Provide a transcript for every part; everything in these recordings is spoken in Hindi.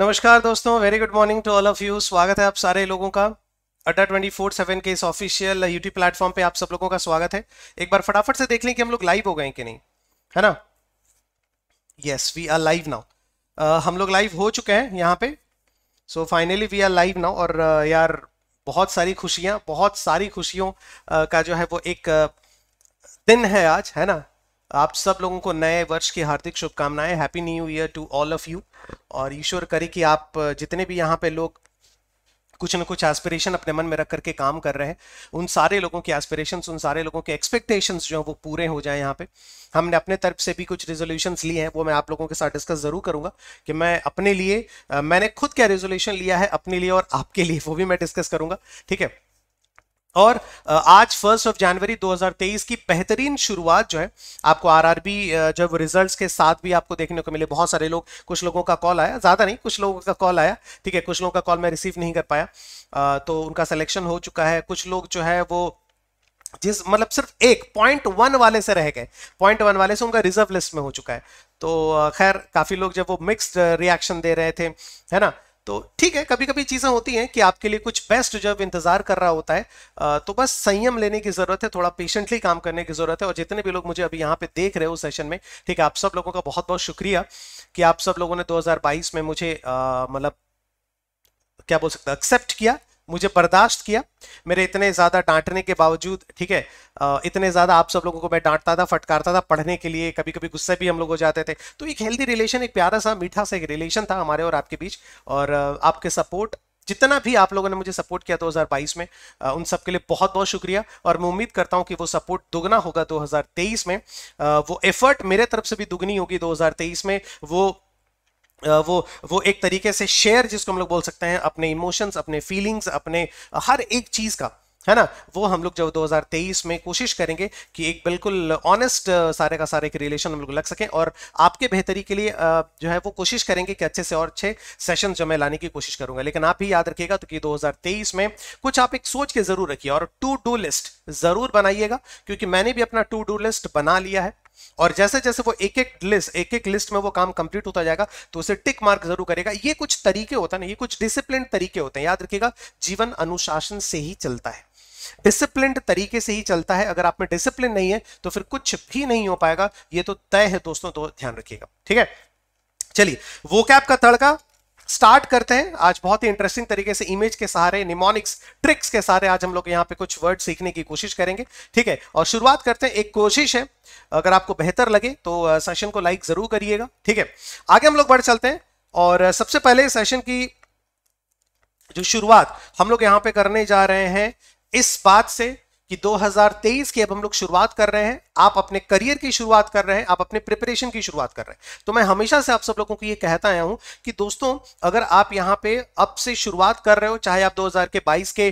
नमस्कार दोस्तों very good morning to all of you स्वागत है आप सारे लोगों का अड्डा ट्वेंटी फोर सेवन के इस ऑफिशियल यूट्यूब प्लेटफॉर्म पे आप सब लोगों का स्वागत है एक बार फटाफट से देख लें कि हम लोग लाइव हो गए कि नहीं है ना yes we are live now हम लोग लाइव हो चुके हैं यहाँ पे so finally we are live now और uh, यार बहुत सारी खुशियाँ बहुत सारी खुशियों uh, का जो है वो एक uh, दिन है आज है ना आप सब लोगों को नए वर्ष की हार्दिक शुभकामनाएं happy new year to all of you और ईश्वर करे कि आप जितने भी यहाँ पे लोग कुछ ना कुछ एस्पिरेशन अपने मन में रख करके काम कर रहे हैं उन सारे लोगों के एस्पिरेशन उन सारे लोगों के एक्सपेक्टेशंस जो हैं वो पूरे हो जाए यहाँ पे हमने अपने तरफ से भी कुछ रेजोल्यूशन लिए हैं वो मैं आप लोगों के साथ डिस्कस जरूर करूंगा कि मैं अपने लिए मैंने खुद क्या रेजोल्यूशन लिया है अपने लिए और आपके लिए वो भी मैं डिस्कस करूंगा ठीक है और आज फर्स्ट ऑफ जनवरी 2023 की बेहतरीन शुरुआत जो है आपको आरआरबी जब रिजल्ट्स के साथ भी आपको देखने को मिले बहुत सारे लोग कुछ लोगों का कॉल आया ज़्यादा नहीं कुछ लोगों का कॉल आया ठीक है कुछ लोगों का कॉल मैं रिसीव नहीं कर पाया तो उनका सिलेक्शन हो चुका है कुछ लोग जो है वो जिस मतलब सिर्फ एक पॉइंट वन वाले से रह गए पॉइंट वन वाले से उनका रिजर्व लिस्ट में हो चुका है तो खैर काफ़ी लोग जब वो मिक्स्ड रिएक्शन दे रहे थे है ना तो ठीक है कभी कभी चीज़ें होती हैं कि आपके लिए कुछ बेस्ट जब इंतज़ार कर रहा होता है तो बस संयम लेने की ज़रूरत है थोड़ा पेशेंटली काम करने की ज़रूरत है और जितने भी लोग मुझे अभी यहाँ पे देख रहे हो सेशन में ठीक है आप सब लोगों का बहुत बहुत शुक्रिया कि आप सब लोगों ने 2022 में मुझे मतलब क्या बोल सकता एक्सेप्ट किया मुझे बर्दाश्त किया मेरे इतने ज़्यादा डांटने के बावजूद ठीक है इतने ज़्यादा आप सब लोगों को मैं डांटता था फटकारता था पढ़ने के लिए कभी कभी गुस्से भी हम लोग हो जाते थे तो एक हेल्दी रिलेशन एक प्यारा सा मीठा सा एक रिलेशन था हमारे और आपके बीच और आपके सपोर्ट जितना भी आप लोगों ने मुझे सपोर्ट किया 2022 में उन सब के लिए बहुत बहुत शुक्रिया और मैं उम्मीद करता हूं कि वो सपोर्ट दुगना होगा 2023 में वो एफर्ट मेरे तरफ से भी दुगनी होगी 2023 में वो वो वो एक तरीके से शेयर जिसको हम लोग बोल सकते हैं अपने इमोशंस अपने फीलिंग्स अपने हर एक चीज़ का है ना वो हम लोग जब 2023 में कोशिश करेंगे कि एक बिल्कुल ऑनेस्ट सारे का सारे एक रिलेशन हम लोग लग सकें और आपके बेहतरी के लिए जो है वो कोशिश करेंगे कि अच्छे से और अच्छे सेशन जो मैं लाने की कोशिश करूंगा लेकिन आप ही याद रखिएगा तो कि 2023 में कुछ आप एक सोच के जरूर रखिए और टू डू लिस्ट जरूर बनाइएगा क्योंकि मैंने भी अपना टू डू लिस्ट बना लिया है और जैसे जैसे वो एक एक लिस्ट एक एक लिस्ट में वो काम कंप्लीट होता जाएगा तो उसे टिक मार्क जरूर करेगा ये कुछ तरीके होता है ना ये कुछ डिसिप्लिन तरीके होते हैं याद रखिएगा जीवन अनुशासन से ही चलता है डिसिप्लिन तरीके से ही चलता है अगर आप में डिसिप्लिन नहीं है तो फिर कुछ भी नहीं हो पाएगा ये तो तय है दोस्तों तो ध्यान रखिएगा ठीक है चलिए वो कैप का तड़का स्टार्ट करते हैं आज बहुत ही इंटरेस्टिंग तरीके से इमेज के सहारे निमोनिक्स ट्रिक्स के सहारे आज हम लोग यहाँ पे कुछ वर्ड सीखने की कोशिश करेंगे ठीक है और शुरुआत करते हैं एक कोशिश है अगर आपको बेहतर लगे तो सेशन को लाइक जरूर करिएगा ठीक है आगे हम लोग बढ़ चलते हैं और सबसे पहले सेशन की जो शुरुआत हम लोग यहाँ पे करने जा रहे हैं इस बात से कि 2023 की अब हम लोग शुरुआत कर रहे हैं आप अपने करियर की शुरुआत कर रहे हैं आप अपने प्रिपरेशन की शुरुआत कर रहे हैं तो मैं हमेशा से आप सब लोगों को ये कहता आया हूं कि दोस्तों अगर आप यहाँ पे अब से शुरुआत कर रहे हो चाहे आप 2022 के बाईस के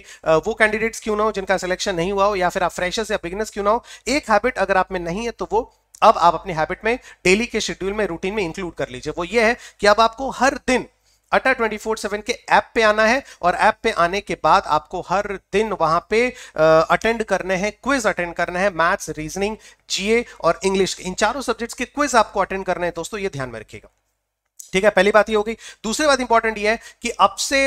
वो कैंडिडेट्स क्यों ना हो जिनका सिलेक्शन नहीं हुआ हो या फिर आप फ्रेशर्स या बिगनेस क्यों ना हो एक हैबिट अगर आप में नहीं है तो वो अब आप अपने हैबिट में डेली के शेड्यूल में रूटीन में इंक्लूड कर लीजिए वो ये है कि अब आपको हर दिन अटा 24/7 के ऐप पे आना है और ऐप पे आने के बाद आपको हर दिन वहां पे अटेंड करने हैं क्विज अटेंड करने हैं मैथ्स रीजनिंग जीए और इंग्लिश इन चारों सब्जेक्ट्स के क्विज आपको अटेंड करने हैं दोस्तों ये ध्यान में रखिएगा ठीक है पहली बात ये हो गई दूसरी बात इंपॉर्टेंट ये है कि अब से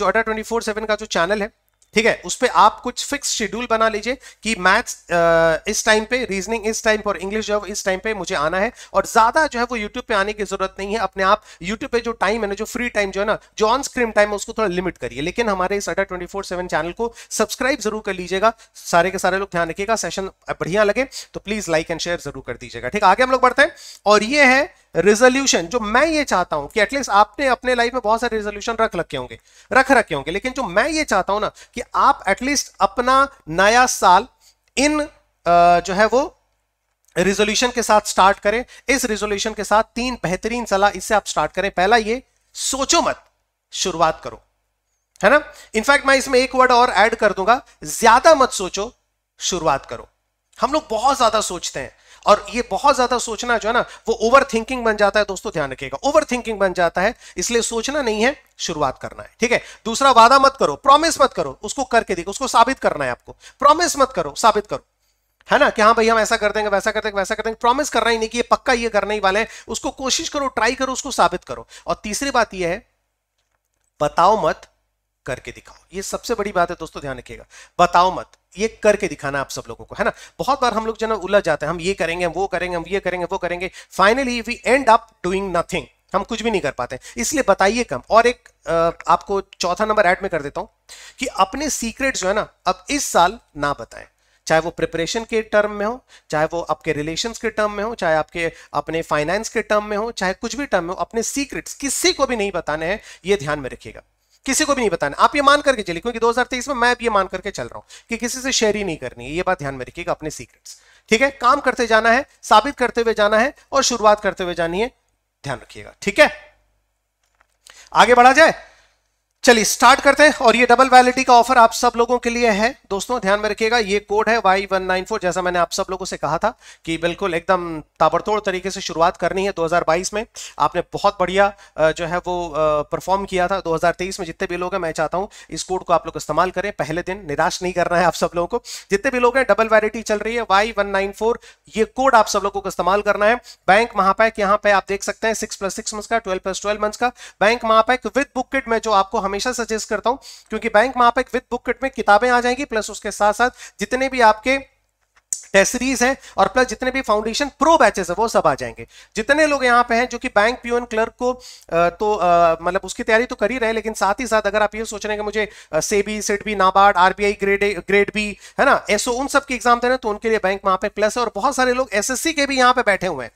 जो अटा ट्वेंटी फोर सेवन का जो चैनल है ठीक है उस पर आप कुछ फिक्स शेड्यूल बना लीजिए कि मैथ्स इस टाइम पे रीजनिंग इस टाइम पर इंग्लिश जो है इस टाइम पे मुझे आना है और ज्यादा जो है वो यूट्यूब पे आने की जरूरत नहीं है अपने आप यूट्यूब पे जो टाइम है ना जो फ्री टाइम जो है ना जो ऑन स्क्रीन टाइम है उसको थोड़ा लिमिट करिए लेकिन हमारे इस अडा ट्वेंटी चैनल को सब्सक्राइब जरूर कर लीजिएगा सारे के सारे लोग ध्यान रखिएगा सेशन बढ़िया लगे तो प्लीज लाइक एंड शेयर जरूर कर दीजिएगा ठीक है आगे हम लोग बढ़ते हैं और ये है रेजोल्यूशन जो मैं ये चाहता हूं कि एटलीस्ट आपने अपने लाइफ में बहुत सारे रेजोल्यूशन रख रखे होंगे रख रखे होंगे लेकिन जो मैं ये चाहता हूं ना कि आप एटलीस्ट अपना नया साल इन जो है वो रिजोल्यूशन के साथ स्टार्ट करें इस रिजोल्यूशन के साथ तीन बेहतरीन सलाह इससे आप स्टार्ट करें पहला ये सोचो मत शुरुआत करो है ना इनफैक्ट मैं इसमें एक वर्ड और ऐड कर दूंगा ज्यादा मत सोचो शुरुआत करो हम लोग बहुत ज्यादा सोचते हैं और ये बहुत ज्यादा सोचना जो है ना वो ओवर थिंकिंग बन जाता है दोस्तों ध्यान रखिएगा ओवर थिंकिंग बन जाता है इसलिए सोचना नहीं है शुरुआत करना है ठीक है दूसरा वादा मत करो प्रॉमिस मत करो उसको करके देखो उसको साबित करना है आपको प्रॉमिस मत करो साबित करो है ना कि हाँ भाई हम ऐसा कर देंगे वैसा कर देंगे वैसा कर देंगे प्रॉमिस करना ही नहीं कि ये पक्का ये करने ही वाले हैं उसको कोशिश करो ट्राई करो उसको साबित करो और तीसरी बात यह है बताओ मत करके दिखाओ ये सबसे बड़ी बात है दोस्तों ध्यान रखिएगा बताओ मत ये करके दिखाना आप सब लोगों को है ना बहुत बार हम लोग जो ना उलझ जाते हैं हम ये करेंगे हम वो करेंगे हम ये करेंगे वो करेंगे finally we end up doing nothing हम कुछ भी नहीं कर पाते इसलिए बताइए कम और एक आपको चौथा नंबर ऐड में कर देता हूं कि अपने सीक्रेट जो है ना अब इस साल ना बताएं चाहे वो प्रिपरेशन के टर्म में हो चाहे वो आपके रिलेशन के टर्म में हो चाहे आपके अपने फाइनेंस के टर्म में हो चाहे कुछ भी टर्म में हो अपने सीक्रेट्स किसी को भी नहीं बताने हैं ये ध्यान में रखिएगा किसी को भी नहीं बताना आप ये मान करके चलिए क्योंकि 2023 में मैं भी ये मान करके चल रहा हूं कि किसी से शेयर ही नहीं करनी है ये बात ध्यान में रखिएगा अपने सीक्रेट्स ठीक है काम करते जाना है साबित करते हुए जाना है और शुरुआत करते हुए जानी है ध्यान रखिएगा ठीक है आगे बढ़ा जाए चलिए स्टार्ट करते हैं और ये डबल वैलिडिटी का ऑफर आप सब लोगों के लिए है दोस्तों ध्यान में रखिएगा ये कोड है वाई वन नाइन फोर जैसा मैंने आप सब लोगों से कहा था कि बिल्कुल एकदम ताबड़तोड़ तरीके से शुरुआत करनी है 2022 में आपने बहुत बढ़िया जो है वो परफॉर्म किया था 2023 में जितने भी लोग हैं मैं चाहता हूँ इस कोड को आप लोग इस्तेमाल करें पहले दिन निराश नहीं करना है आप सब लोगों को जितने भी लोग हैं डबल वैलिटी चल रही है वाई वन नाइन फोर ये कोड आप सब लोगों को इस्तेमाल करना है बैंक महापैक यहाँ पे आप देख सकते हैं सिक्स प्लस सिक्स मंथ का ट्वेल्व प्लस ट्वेल्व मंथ का बैंक महापैक विद बुक किट में जो आपको हमेशा सजेस्ट करता हूं क्योंकि बैंक में आप एक विद बुक किट में किताबें आ जाएंगी प्लस उसके साथ साथ जितने भी आपके टेस्टरीज हैं और प्लस जितने भी फाउंडेशन प्रो बैचेस है वो सब आ जाएंगे जितने लोग यहाँ पे हैं जो कि बैंक पीओन क्लर्क को तो मतलब उसकी तैयारी तो कर ही रहे लेकिन साथ ही साथ अगर आप ये सोच रहे हैं कि मुझे SEBI set B NABARD RBI grade grade B है ना एसओ उन सब की एग्जाम देना तो उनके लिए बैंक वहां पे प्लस है और बहुत सारे लोग एस के भी यहाँ पे बैठे हुए हैं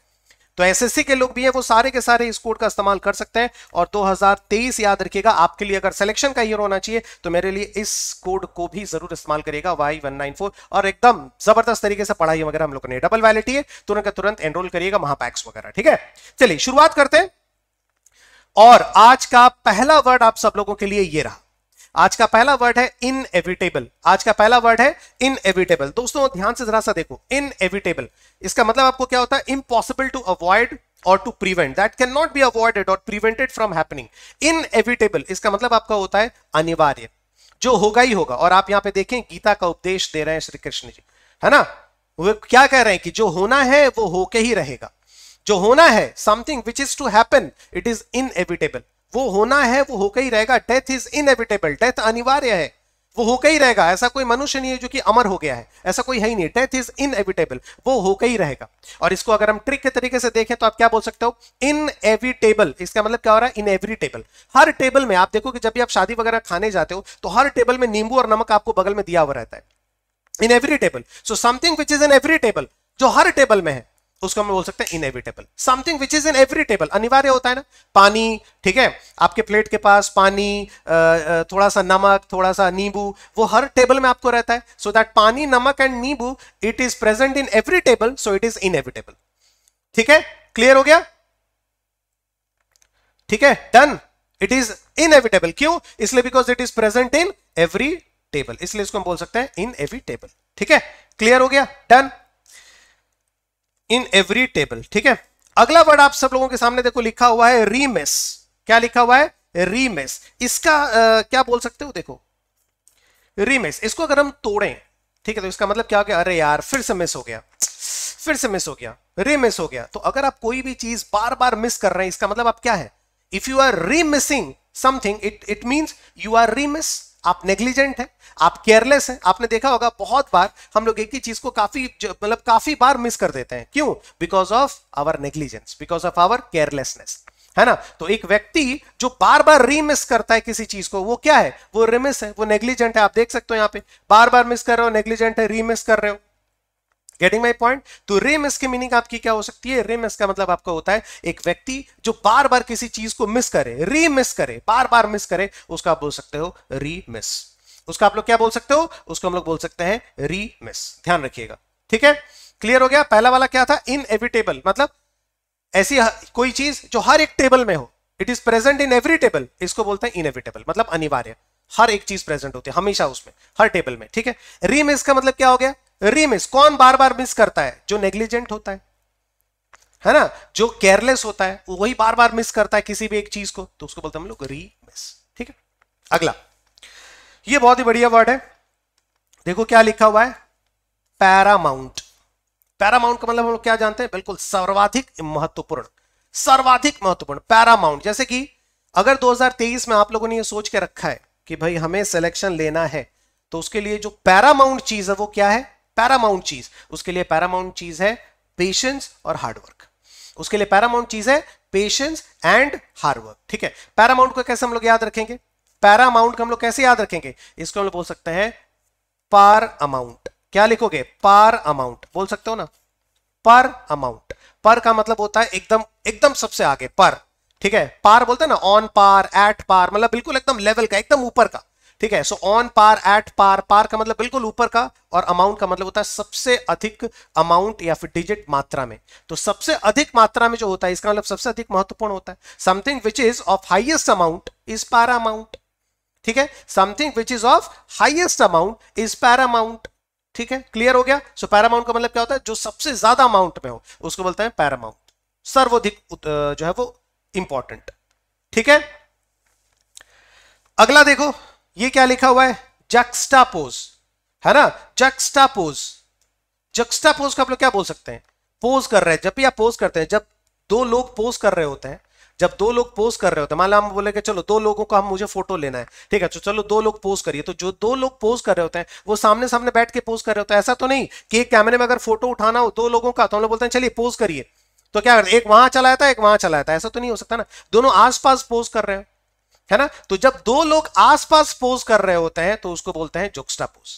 तो एसएससी के लोग भी है वो सारे के सारे इस कोड का इस्तेमाल कर सकते हैं और 2023 याद रखिएगा आपके लिए अगर सिलेक्शन का ईयर होना चाहिए तो मेरे लिए इस कोड को भी जरूर इस्तेमाल करिएगा वाई वन नाइन फोर और एकदम जबरदस्त तरीके से पढ़ाई वगैरह हम लोग ने डबल वैलिटी है तुरंत तुरंत एनरोल करिएगा महापैक्स वगैरह ठीक है चलिए शुरुआत करते हैं और आज का पहला वर्ड आप सब लोगों के लिए ये रहा आज का पहला वर्ड है इनएविटेबल आज का पहला वर्ड है इनएविटेबल दोस्तों ध्यान से जरा सा देखो इनएविटेबल इसका मतलब आपको क्या होता है इम्पॉसिबल टू अवॉइड और to prevent that can not be avoided और प्रिवेंटेड फ्रॉम हैपनिंग इनएविटेबल इसका मतलब आपका होता है अनिवार्य जो होगा ही होगा और आप यहां पे देखें गीता का उपदेश दे रहे हैं श्री कृष्ण जी है ना वो क्या कह रहे हैं कि जो होना है वो होके ही रहेगा जो होना है something which is to happen it is inevitable वो होना है वो होकर ही रहेगा डेथ इज इनएविटेबल डेथ अनिवार्य है वो होकर ही रहेगा ऐसा कोई मनुष्य नहीं है जो कि अमर हो गया है ऐसा कोई है ही नहीं डेथ इज इनएविटेबल वो होकर ही रहेगा और इसको अगर हम ट्रिक के तरीके से देखें तो आप क्या बोल सकते हो इनएविटेबल इसका मतलब क्या हो रहा है इनएवरी टेबल हर टेबल में आप देखो कि जब भी आप शादी वगैरह खाने जाते हो तो हर टेबल में नींबू और नमक आपको बगल में दिया हुआ रहता है in every table so something which is in every table जो हर टेबल में है तो उसको हम बोल सकते हैं inevitable something which is in every table अनिवार्य होता है ना पानी ठीक है आपके प्लेट के पास पानी थोड़ा सा नमक थोड़ा सा नींबू वो हर टेबल में आपको रहता है सो so दैट पानी नमक एंड नींबू it is present in every table so it is inevitable ठीक है क्लियर हो गया ठीक है डन इट इज इनएविटेबल क्यों इसलिए because it is present in every table इसलिए इसको हम बोल सकते हैं इन एवरी टेबल ठीक है क्लियर हो गया डन इन एवरी टेबल ठीक है अगला वर्ड आप सब लोगों के सामने देखो लिखा हुआ है रीमेस क्या लिखा हुआ है रीमेस इसका आ, क्या बोल सकते हो देखो रीमेस इसको अगर हम तोड़ें ठीक है तो इसका मतलब क्या हो गया अरे यार फिर से मिस हो गया फिर से मिस हो गया रीमिस हो गया तो अगर आप कोई भी चीज बार बार मिस कर रहे हैं इसका मतलब आप क्या है if you are remissing something it it means you are remiss आप नेग्लिजेंट हैं आप केयरलेस हैं आपने देखा होगा बहुत बार हम लोग एक ही चीज को काफी मतलब काफी बार मिस कर देते हैं क्यों because of our negligence because of our carelessness है ना तो एक व्यक्ति जो बार बार रीमिस करता है किसी चीज को वो क्या है वो रिमिस है वो नेग्लिजेंट है आप देख सकते हो यहाँ पे बार बार मिस कर रहे हो नेग्लिजेंट है रीमिस कर रहे हो गेटिंग माई पॉइंट तो रेम इसकी मीनिंग आपकी क्या हो सकती है रेम इसका मतलब आपका होता है एक व्यक्ति जो बार बार किसी चीज को मिस करे री मिस करे बार बार मिस करे उसका आप बोल सकते हो री मिस उसका आप लोग क्या बोल सकते हो उसको हम लोग बोल सकते हैं री मिस ध्यान रखिएगा ठीक है क्लियर हो गया पहला वाला क्या था इनएविटेबल मतलब ऐसी कोई चीज जो हर एक टेबल में हो it is present in every table इसको बोलते हैं इनएविटेबल मतलब अनिवार्य हर एक चीज प्रेजेंट होती है हमेशा उसमें हर टेबल में ठीक है रीम का मतलब क्या हो गया रीमिस कौन बार बार मिस करता है जो नेग्लिजेंट होता है है ना जो केयरलेस होता है वही बार बार मिस करता है किसी भी एक चीज को तो उसको बोलते हैं हम लोग रीमिस ठीक है अगला ये बहुत ही बढ़िया वर्ड है देखो क्या लिखा हुआ है पैरामाउंट पैरामाउंट का मतलब हम लोग क्या जानते हैं बिल्कुल सर्वाधिक महत्वपूर्ण सर्वाधिक महत्वपूर्ण पैरामाउंट जैसे कि अगर 2023 में आप लोगों ने ये सोच के रखा है कि भाई हमें सिलेक्शन लेना है तो उसके लिए जो पैरामाउंट चीज है वो क्या है पैरामाउंट चीज उसके लिए पैरामाउंट चीज है पेशेंस और हार्डवर्क उसके लिए पैरामाउंट चीज है पेशेंस एंड हार्डवर्क ठीक है पैरामाउंट को कैसे हम लोग याद रखेंगे पैरामाउंट को हम लोग कैसे याद रखेंगे इसको हम लोग बोल सकते हैं पार अमाउंट क्या लिखोगे पार अमाउंट बोल सकते हो ना पर अमाउंट पर का मतलब होता है एकदम एकदम सबसे आगे पर ठीक है पार बोलते हैं ना ऑन पार एट पार मतलब बिल्कुल एकदम लेवल का एकदम ऊपर का ठीक है so on par at par पार का मतलब बिल्कुल ऊपर का और अमाउंट का मतलब होता है सबसे अधिक अमाउंट या फिर डिजिट मात्रा में तो सबसे अधिक मात्रा में जो होता है इसका मतलब सबसे अधिक महत्वपूर्ण होता है something which is of highest amount is par amount ठीक है something which is of highest amount is par amount ठीक है क्लियर हो गया सो पैर अमाउंट का मतलब क्या होता है जो सबसे ज्यादा अमाउंट में हो उसको बोलते हैं अमाउंट सर्वाधिक जो है वो इंपॉर्टेंट ठीक है अगला देखो ये क्या लिखा हुआ है जक्स्टापोज है ना जक्स्टापोज जक्स्टापोज का आप लोग क्या बोल सकते हैं पोज कर रहे हैं जब भी आप पोज करते हैं जब दो लोग पोज कर रहे होते हैं जब दो लोग पोज कर रहे होते हैं मान लो हम बोले कि चलो दो लोगों को हम मुझे फोटो लेना है ठीक है तो चलो दो लोग पोज करिए तो जो दो लोग पोज कर रहे होते हैं वो सामने सामने बैठ के पोज कर रहे होते हैं ऐसा तो नहीं कि एक कैमरे में अगर फोटो उठाना हो दो लोगों का तो हम लोग बोलते हैं चलिए पोज करिए तो क्या करते एक वहां चलाया था एक वहां चलाया था ऐसा तो नहीं हो सकता ना दोनों आसपास पोज कर रहे हो है ना तो जब दो लोग आसपास पोज कर रहे होते हैं तो उसको बोलते हैं जोक्स्टा पोज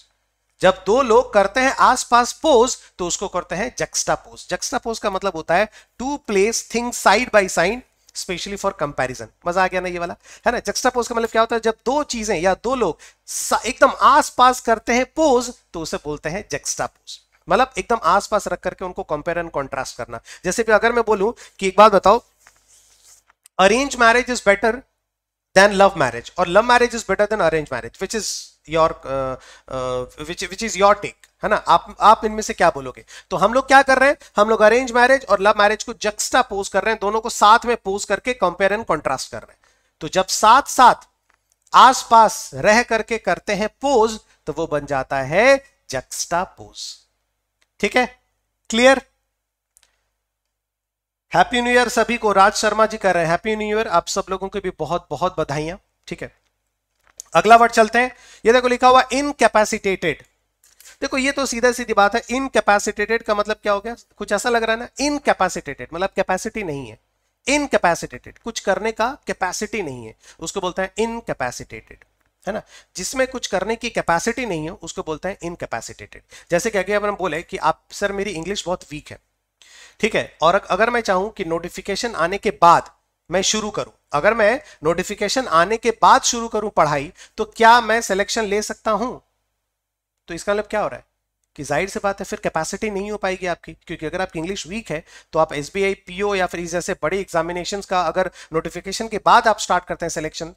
जब दो लोग करते हैं आसपास पोज तो उसको करते हैं जक्स्टा पोज जक्स्टा पोज का मतलब होता है to place thing side by side specially for comparison मजा आ गया ना ये वाला है ना जक्स्टा पोज का मतलब क्या होता है जब दो चीजें या दो लोग एकदम आसपास करते हैं पोज तो उसे बोलते हैं जक्स्टा पोज मतलब एकदम आसपास रख करके उनको कंपेयर एंड कॉन्ट्रास्ट करना जैसे भी अगर मैं बोलूं कि एक बात बताओ arrange marriage is better than love marriage or love marriage is better than arranged marriage which is your uh, uh, which which is your take है ना आप आप इनमें से क्या बोलोगे तो हम लोग क्या कर रहे हैं हम लोग अरेंज मैरिज और लव मैरिज को जक्स्टा पोज कर रहे हैं दोनों को साथ में पोज करके कंपेयर एंड कॉन्ट्रास्ट कर रहे हैं तो जब साथ साथ आसपास रह करके करते हैं पोज तो वो बन जाता है जक्स्टा पोज ठीक है क्लियर हैप्पी न्यू ईयर सभी को राज शर्मा जी कह रहे हैं हैप्पी न्यू ईयर आप सब लोगों को भी बहुत बहुत बधाइयां ठीक है अगला वर्ड चलते हैं ये देखो लिखा हुआ इनकेपेसिटेटेड देखो ये तो सीधा सीधी बात है इनकेपेसिटेटेड का मतलब क्या हो गया कुछ ऐसा लग रहा है ना इनकेपेसिटेटेड मतलब कैपेसिटी नहीं है इनकेपेसिटेटेड कुछ करने का कैपेसिटी नहीं है उसको बोलते हैं इनकेपेसिटेटेड है ना जिसमें कुछ करने की कैपेसिटी नहीं है उसको बोलते हैं इनकेपेसिटेटेड जैसे कि अगर हम बोले कि आप सर मेरी इंग्लिश बहुत वीक है ठीक है और अगर मैं चाहूं कि नोटिफिकेशन आने के बाद मैं शुरू करूं अगर मैं नोटिफिकेशन आने के बाद शुरू करूं पढ़ाई तो क्या मैं सिलेक्शन ले सकता हूं तो इसका मतलब क्या हो रहा है कि जाहिर सी बात है फिर कैपेसिटी नहीं हो पाएगी आपकी क्योंकि अगर आपकी इंग्लिश वीक है तो आप S B I P O या फिर इस जैसे बड़े एग्जामिनेशन का अगर नोटिफिकेशन के बाद आप स्टार्ट करते हैं सिलेक्शन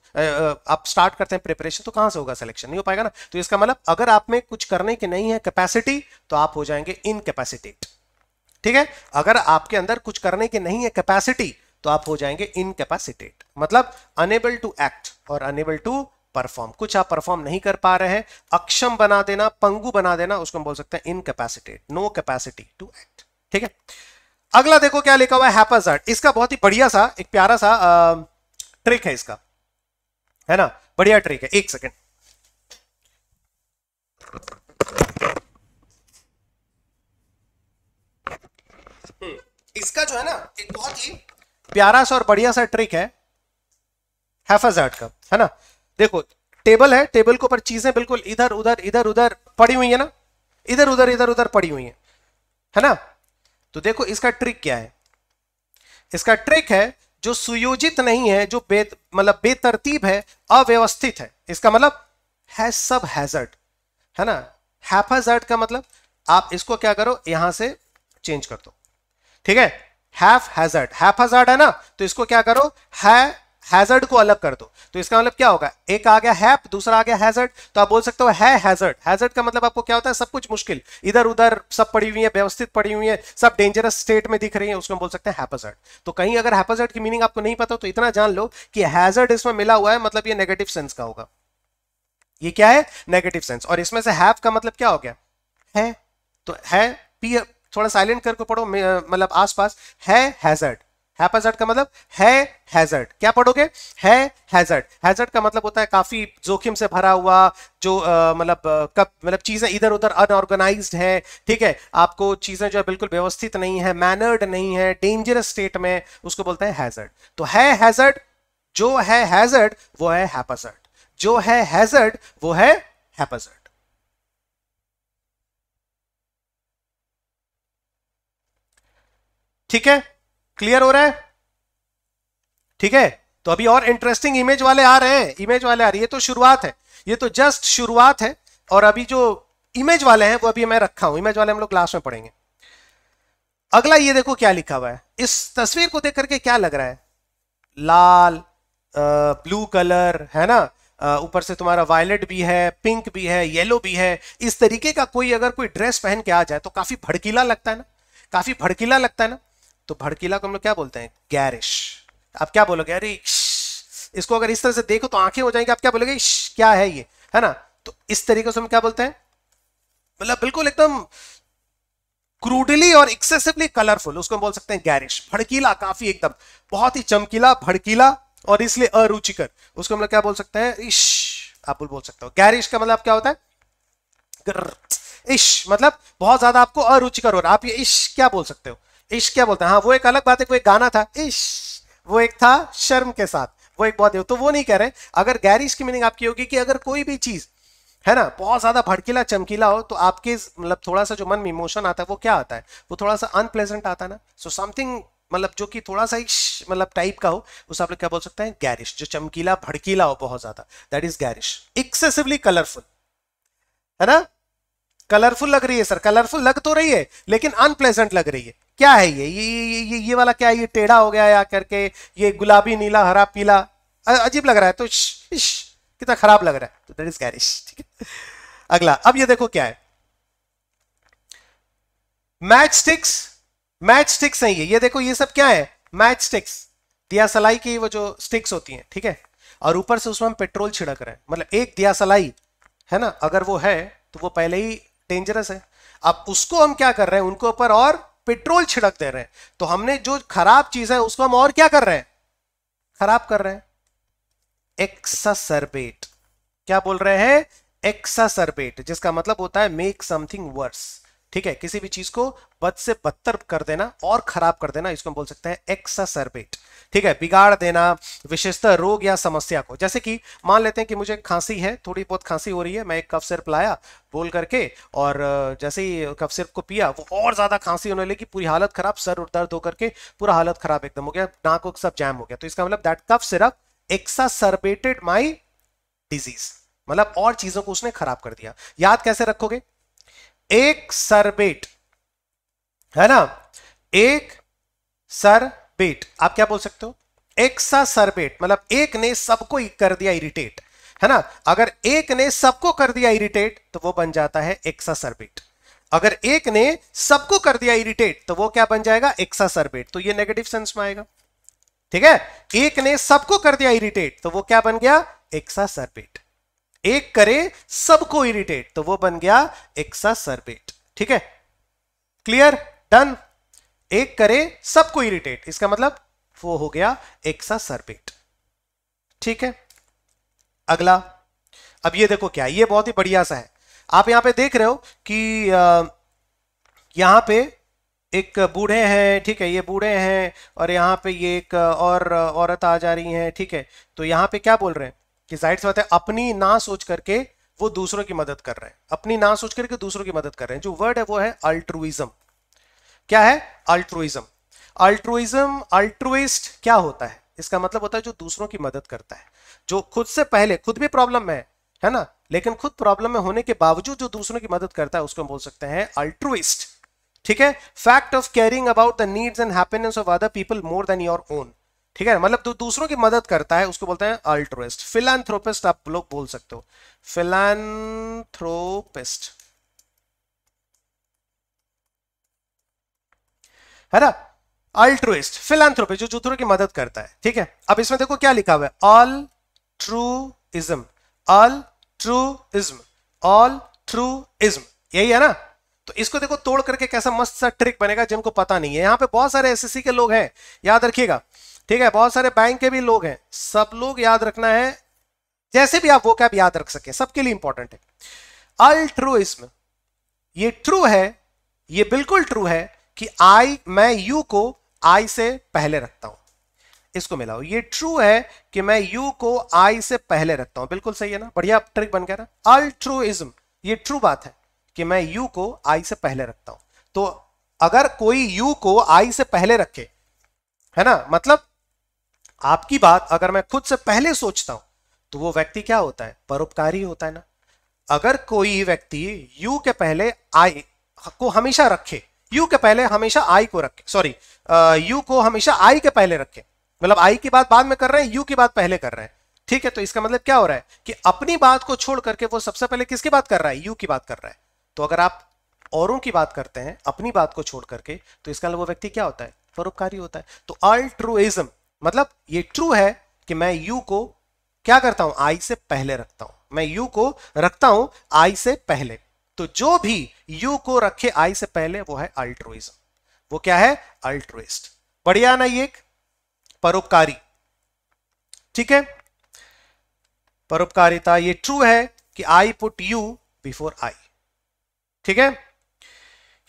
आप स्टार्ट करते हैं प्रिपरेशन तो कहां से होगा सिलेक्शन नहीं हो पाएगा ना तो इसका मतलब अगर आप में कुछ करने की नहीं है कैपेसिटी तो आप हो जाएंगे इनकेपेसिटेट ठीक है अगर आपके अंदर कुछ करने की नहीं है कैपेसिटी तो आप हो जाएंगे इनकेपेसिटेट मतलब अनेबल टू एक्ट और अनेबल टू परफॉर्म कुछ आप परफॉर्म नहीं कर पा रहे हैं अक्षम बना देना पंगु बना देना उसको हम बोल सकते हैं incapacitated no capacity to act ठीक है अगला देखो क्या लिखा हुआ है हैपाजार्ड इसका बहुत ही बढ़िया सा एक प्यारा सा आ, ट्रिक है इसका है ना बढ़िया ट्रिक है एक सेकेंड इसका जो है ना एक बहुत ही प्यारा सा और बढ़िया सा ट्रिक है हैफाजार्ड का है ना देखो टेबल है टेबल के ऊपर चीजें बिल्कुल इधर उधर इधर उधर पड़ी हुई है ना इधर उधर इधर उधर पड़ी हुई है है ना तो देखो इसका ट्रिक क्या है इसका ट्रिक है जो सुयोजित नहीं है जो बे मतलब बेतरतीब है अव्यवस्थित है इसका मतलब है सब हैजर्ड है ना हैफाजर्ड का मतलब आप इसको क्या करो यहां से चेंज कर दो ठीक है हैफ हैजर्ड हैफ हैजर्ड है ना तो इसको क्या करो है हैजर्ड को अलग कर दो तो इसका मतलब क्या होगा एक आ गया हैप दूसरा आ गया हैजर्ड तो आप बोल सकते हो है हैजर्ड हैजर्ड का मतलब आपको क्या होता है सब कुछ मुश्किल इधर उधर सब पड़ी हुई है व्यवस्थित पड़ी हुई है सब डेंजरस स्टेट में दिख रही है उसमें बोल सकते हैं हैपजर्ड तो कहीं अगर हैपजर्ड की मीनिंग आपको नहीं पता तो इतना जान लो कि हैजर्ड इसमें मिला हुआ है मतलब ये नेगेटिव सेंस का होगा ये क्या है नेगेटिव सेंस और इसमें से हैप का मतलब क्या हो गया है तो है थोड़ा साइलेंट करके पढ़ो मतलब आसपास है हैजर्ड हैपाजर्ड का मतलब है हैजर्ड क्या पढ़ोगे है हैजर्ड हैजर्ड का मतलब होता है काफी जोखिम से भरा हुआ जो मतलब कब मतलब चीजें इधर उधर अनऑर्गेनाइज्ड है ठीक है आपको चीजें जो है बिल्कुल व्यवस्थित नहीं है मैनर्ड नहीं है डेंजरस स्टेट में उसको बोलते हैं हैजर्ड तो है हैजर्ड जो है हैजर्ड वो है हैपाजर्ड जो है हैजर्ड वो है हैपाजर्ड ठीक है क्लियर हो रहा है ठीक है तो अभी और इंटरेस्टिंग इमेज वाले आ रहे हैं इमेज वाले आ रही है तो शुरुआत है ये तो जस्ट शुरुआत है और अभी जो इमेज वाले हैं वो अभी मैं रखा हूं इमेज वाले हम लोग क्लास में पढ़ेंगे अगला ये देखो क्या लिखा हुआ है इस तस्वीर को देख करके क्या लग रहा है लाल ब्लू कलर है ना ऊपर से तुम्हारा वायलेट भी है पिंक भी है येलो भी है इस तरीके का कोई अगर कोई ड्रेस पहन के आ जाए तो काफी भड़कीला लगता है ना काफी भड़कीला लगता है ना तो भड़कीला को हम लोग क्या बोलते हैं गैरिश आप क्या बोलोगे अरे इसको अगर इस तरह से देखो तो आंखें हो जाएंगी आप क्या बोलोगे क्या है ये है ना तो इस तरीके से हम क्या बोलते हैं मतलब बिल्कुल एकदम क्रूडली और एक्सेसिवली कलरफुल उसको हम बोल सकते हैं गैरिश भड़कीला काफी एकदम बहुत ही चमकीला भड़कीला और इसलिए अरुचिकर उसको हम लोग क्या बोल सकते हैं ईश आप बोल सकते हो गैरिश का मतलब क्या होता है इश मतलब बहुत ज्यादा आपको अरुचिकर हो रहा है आप ये इश क्या बोल सकते हो इश्क क्या बोलते हैं हाँ वो एक अलग बात है कोई गाना था इश्क वो एक था शर्म के साथ वो एक बहुत तो वो नहीं कह रहे अगर गैरिश की मीनिंग आपकी होगी कि अगर कोई भी चीज है ना बहुत ज्यादा भड़कीला चमकीला हो तो आपके मतलब थोड़ा सा जो मन में इमोशन आता है वो क्या आता है वो थोड़ा सा अनप्लेजेंट आता है ना सो समथिंग मतलब जो कि थोड़ा सा मतलब टाइप का हो उस आप लोग क्या बोल सकते हैं गैरिश जो चमकीला भड़कीला हो बहुत ज्यादा that is garish excessively colourful है ना कलरफुल लग रही है सर कलरफुल लग तो रही है लेकिन अनप्लेजेंट लग रही है क्या है ये ये ये ये, ये वाला क्या है ये टेढ़ा हो गया या करके ये गुलाबी नीला हरा पीला अजीब लग रहा है तो कितना खराब लग रहा है तो दैट इज गैरिश ठीक है अगला अब ये देखो क्या है मैच स्टिक्स मैच स्टिक्स है ये ये देखो ये सब क्या है मैच स्टिक्स दिया सलाई की वो जो स्टिक्स होती हैं ठीक है और ऊपर से उसमें हम पेट्रोल छिड़क रहे हैं मतलब एक दिया सलाई है ना अगर वो है तो वो पहले ही डेंजरस है अब उसको हम क्या कर रहे हैं उनके ऊपर और पेट्रोल छिड़क दे रहे हैं तो हमने जो खराब चीज है उसको हम और क्या कर रहे हैं खराब कर रहे हैं एक्सरबेट क्या बोल रहे हैं एक्सरबेट जिसका मतलब होता है मेक समथिंग वर्स ठीक है किसी भी चीज को बद से बदतर कर देना और खराब कर देना इसको हम बोल सकते हैं एक्सासर्बेट ठीक है बिगाड़ देना विशेषतः रोग या समस्या को जैसे कि मान लेते हैं कि मुझे खांसी है थोड़ी बहुत खांसी हो रही है मैं एक कफ सिर्फ लाया बोल करके और जैसे ही कफ सिर्फ को पिया वो और ज्यादा खांसी होने लगी पूरी हालत खराब सर दर्द होकर के पूरा हालत खराब एकदम हो गया नाक वक सब जैम हो गया तो इसका मतलब that cough syrup exacerbated my disease मतलब और चीजों को उसने खराब कर दिया याद कैसे रखोगे एक सरबेट है ना एक सरबेट आप क्या बोल सकते हो एक सा सरबेट मतलब एक ने सबको कर दिया इरिटेट है ना अगर एक ने सबको कर दिया इरिटेट तो वो बन जाता है एक्सा सरबेट अगर एक ने सबको कर दिया इरिटेट तो वो क्या बन जाएगा एक्सा सरबेट तो ये नेगेटिव सेंस में आएगा ठीक है एक ने सबको कर दिया इरिटेट तो वो क्या बन गया एक्सा सरबेट एक करे सबको इरिटेट तो वो बन गया एक्सासर्बेट ठीक है क्लियर डन एक करे सबको इरिटेट इसका मतलब वो हो गया एक्सासर्बेट ठीक है अगला अब ये देखो क्या ये बहुत ही बढ़िया सा है आप यहां पे देख रहे हो कि यहां पे एक बूढ़े हैं ठीक है ये बूढ़े हैं और यहां पे ये एक और औरत आ जा रही है ठीक है तो यहां पे क्या बोल रहे हैं कि जाहिर सी बात है अपनी ना सोच करके वो दूसरों की मदद कर रहे हैं अपनी ना सोच करके दूसरों की मदद कर रहे हैं जो वर्ड है वो है अल्ट्रुइज्म क्या है अल्ट्रुइज्म अल्ट्रुइज्म अल्ट्रुइस्ट क्या होता है इसका मतलब होता है जो दूसरों की मदद करता है जो खुद से पहले खुद भी प्रॉब्लम में है है ना लेकिन खुद प्रॉब्लम में होने के बावजूद जो दूसरों की मदद करता है उसको हम बोल सकते हैं अल्ट्रुइस्ट ठीक है fact of caring about the needs and happiness of other people more than your own ठीक है मतलब तो दूसरों की मदद करता है उसको बोलते हैं अल्ट्रोइस्ट फिलानथ्रोपिस्ट आप लोग बोल सकते हो फिलानथ्रोपिस्ट है ना अल्ट्रोइस्ट फिलानथ्रोपिस्ट जो दूसरों की मदद करता है ठीक है अब इसमें देखो क्या लिखा हुआ है all ism all ism all ism यही है ना तो इसको देखो तोड़ करके कैसा मस्त सा ट्रिक बनेगा जिनको पता नहीं है यहां पे बहुत सारे एसएससी के लोग हैं याद रखिएगा ठीक है बहुत सारे बैंक के भी लोग हैं सब लोग याद रखना है जैसे भी आप वो कैब याद रख सके सबके लिए इंपॉर्टेंट है अल्ट्रोइज्म ये ट्रू है ये बिल्कुल ट्रू है कि आई मैं यू को आई से पहले रखता हूं इसको मिलाओ ये ट्रू है कि मैं यू को आई से पहले रखता हूं बिल्कुल सही है ना बढ़िया ट्रिक बन गया ना इज्म ये ट्रू बात है कि मैं यू को आई से पहले रखता हूं तो अगर कोई यू को आई से पहले रखे है ना मतलब आपकी बात अगर मैं खुद से पहले सोचता हूं तो वो व्यक्ति क्या होता है परोपकारी होता है ना अगर कोई व्यक्ति यू के पहले आई को हमेशा रखे यू के पहले हमेशा आई को रखे सॉरी यू को हमेशा आई के पहले रखे मतलब आई की बात बाद में कर रहे हैं यू की बात पहले कर रहे हैं ठीक है तो इसका मतलब क्या हो रहा है कि अपनी बात को छोड़ करके वो सबसे पहले किसकी बात कर रहा है यू की बात कर रहा है तो अगर आप औरों की बात करते हैं अपनी बात को छोड़ करके तो इसका मतलब वो व्यक्ति क्या होता है परोपकारी होता है तो अल्ट्रुइज्म मतलब ये ट्रू है कि मैं u को क्या करता हूं i से पहले रखता हूं मैं u को रखता हूं i से पहले तो जो भी u को रखे i से पहले वो है अल्ट्रोइज्म वो क्या है अल्ट्रोइस्ट बढ़िया ना ये परोपकारी ठीक है परोपकारिता ये ट्रू है कि I put you before I ठीक है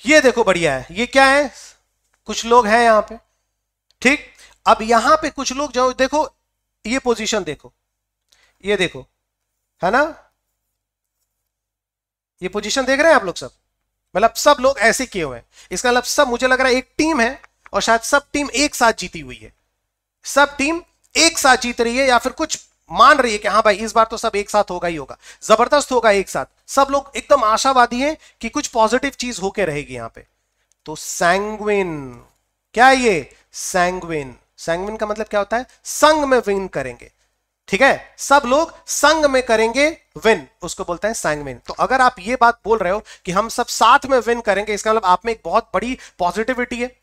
ये देखो बढ़िया है ये क्या है कुछ लोग हैं यहां पे ठीक अब यहां पे कुछ लोग जो देखो ये पोजीशन देखो ये देखो है ना ये पोजीशन देख रहे हैं आप लोग सब मतलब सब लोग ऐसे किए हुए हैं इसका मतलब सब मुझे लग रहा है एक टीम है और शायद सब टीम एक साथ जीती हुई है सब टीम एक साथ जीत रही है या फिर कुछ मान रही है कि हाँ भाई इस बार तो सब एक साथ होगा ही होगा जबरदस्त होगा एक साथ सब लोग एकदम आशावादी हैं कि कुछ पॉजिटिव चीज होके रहेगी यहां पे तो सैंगविन क्या ये सैंगविन सैंगविन का मतलब क्या होता है संग में विन करेंगे ठीक है सब लोग संग में करेंगे विन उसको बोलते हैं सैंगविन तो अगर आप ये बात बोल रहे हो कि हम सब साथ में विन करेंगे इसका मतलब आप में एक बहुत बड़ी पॉजिटिविटी है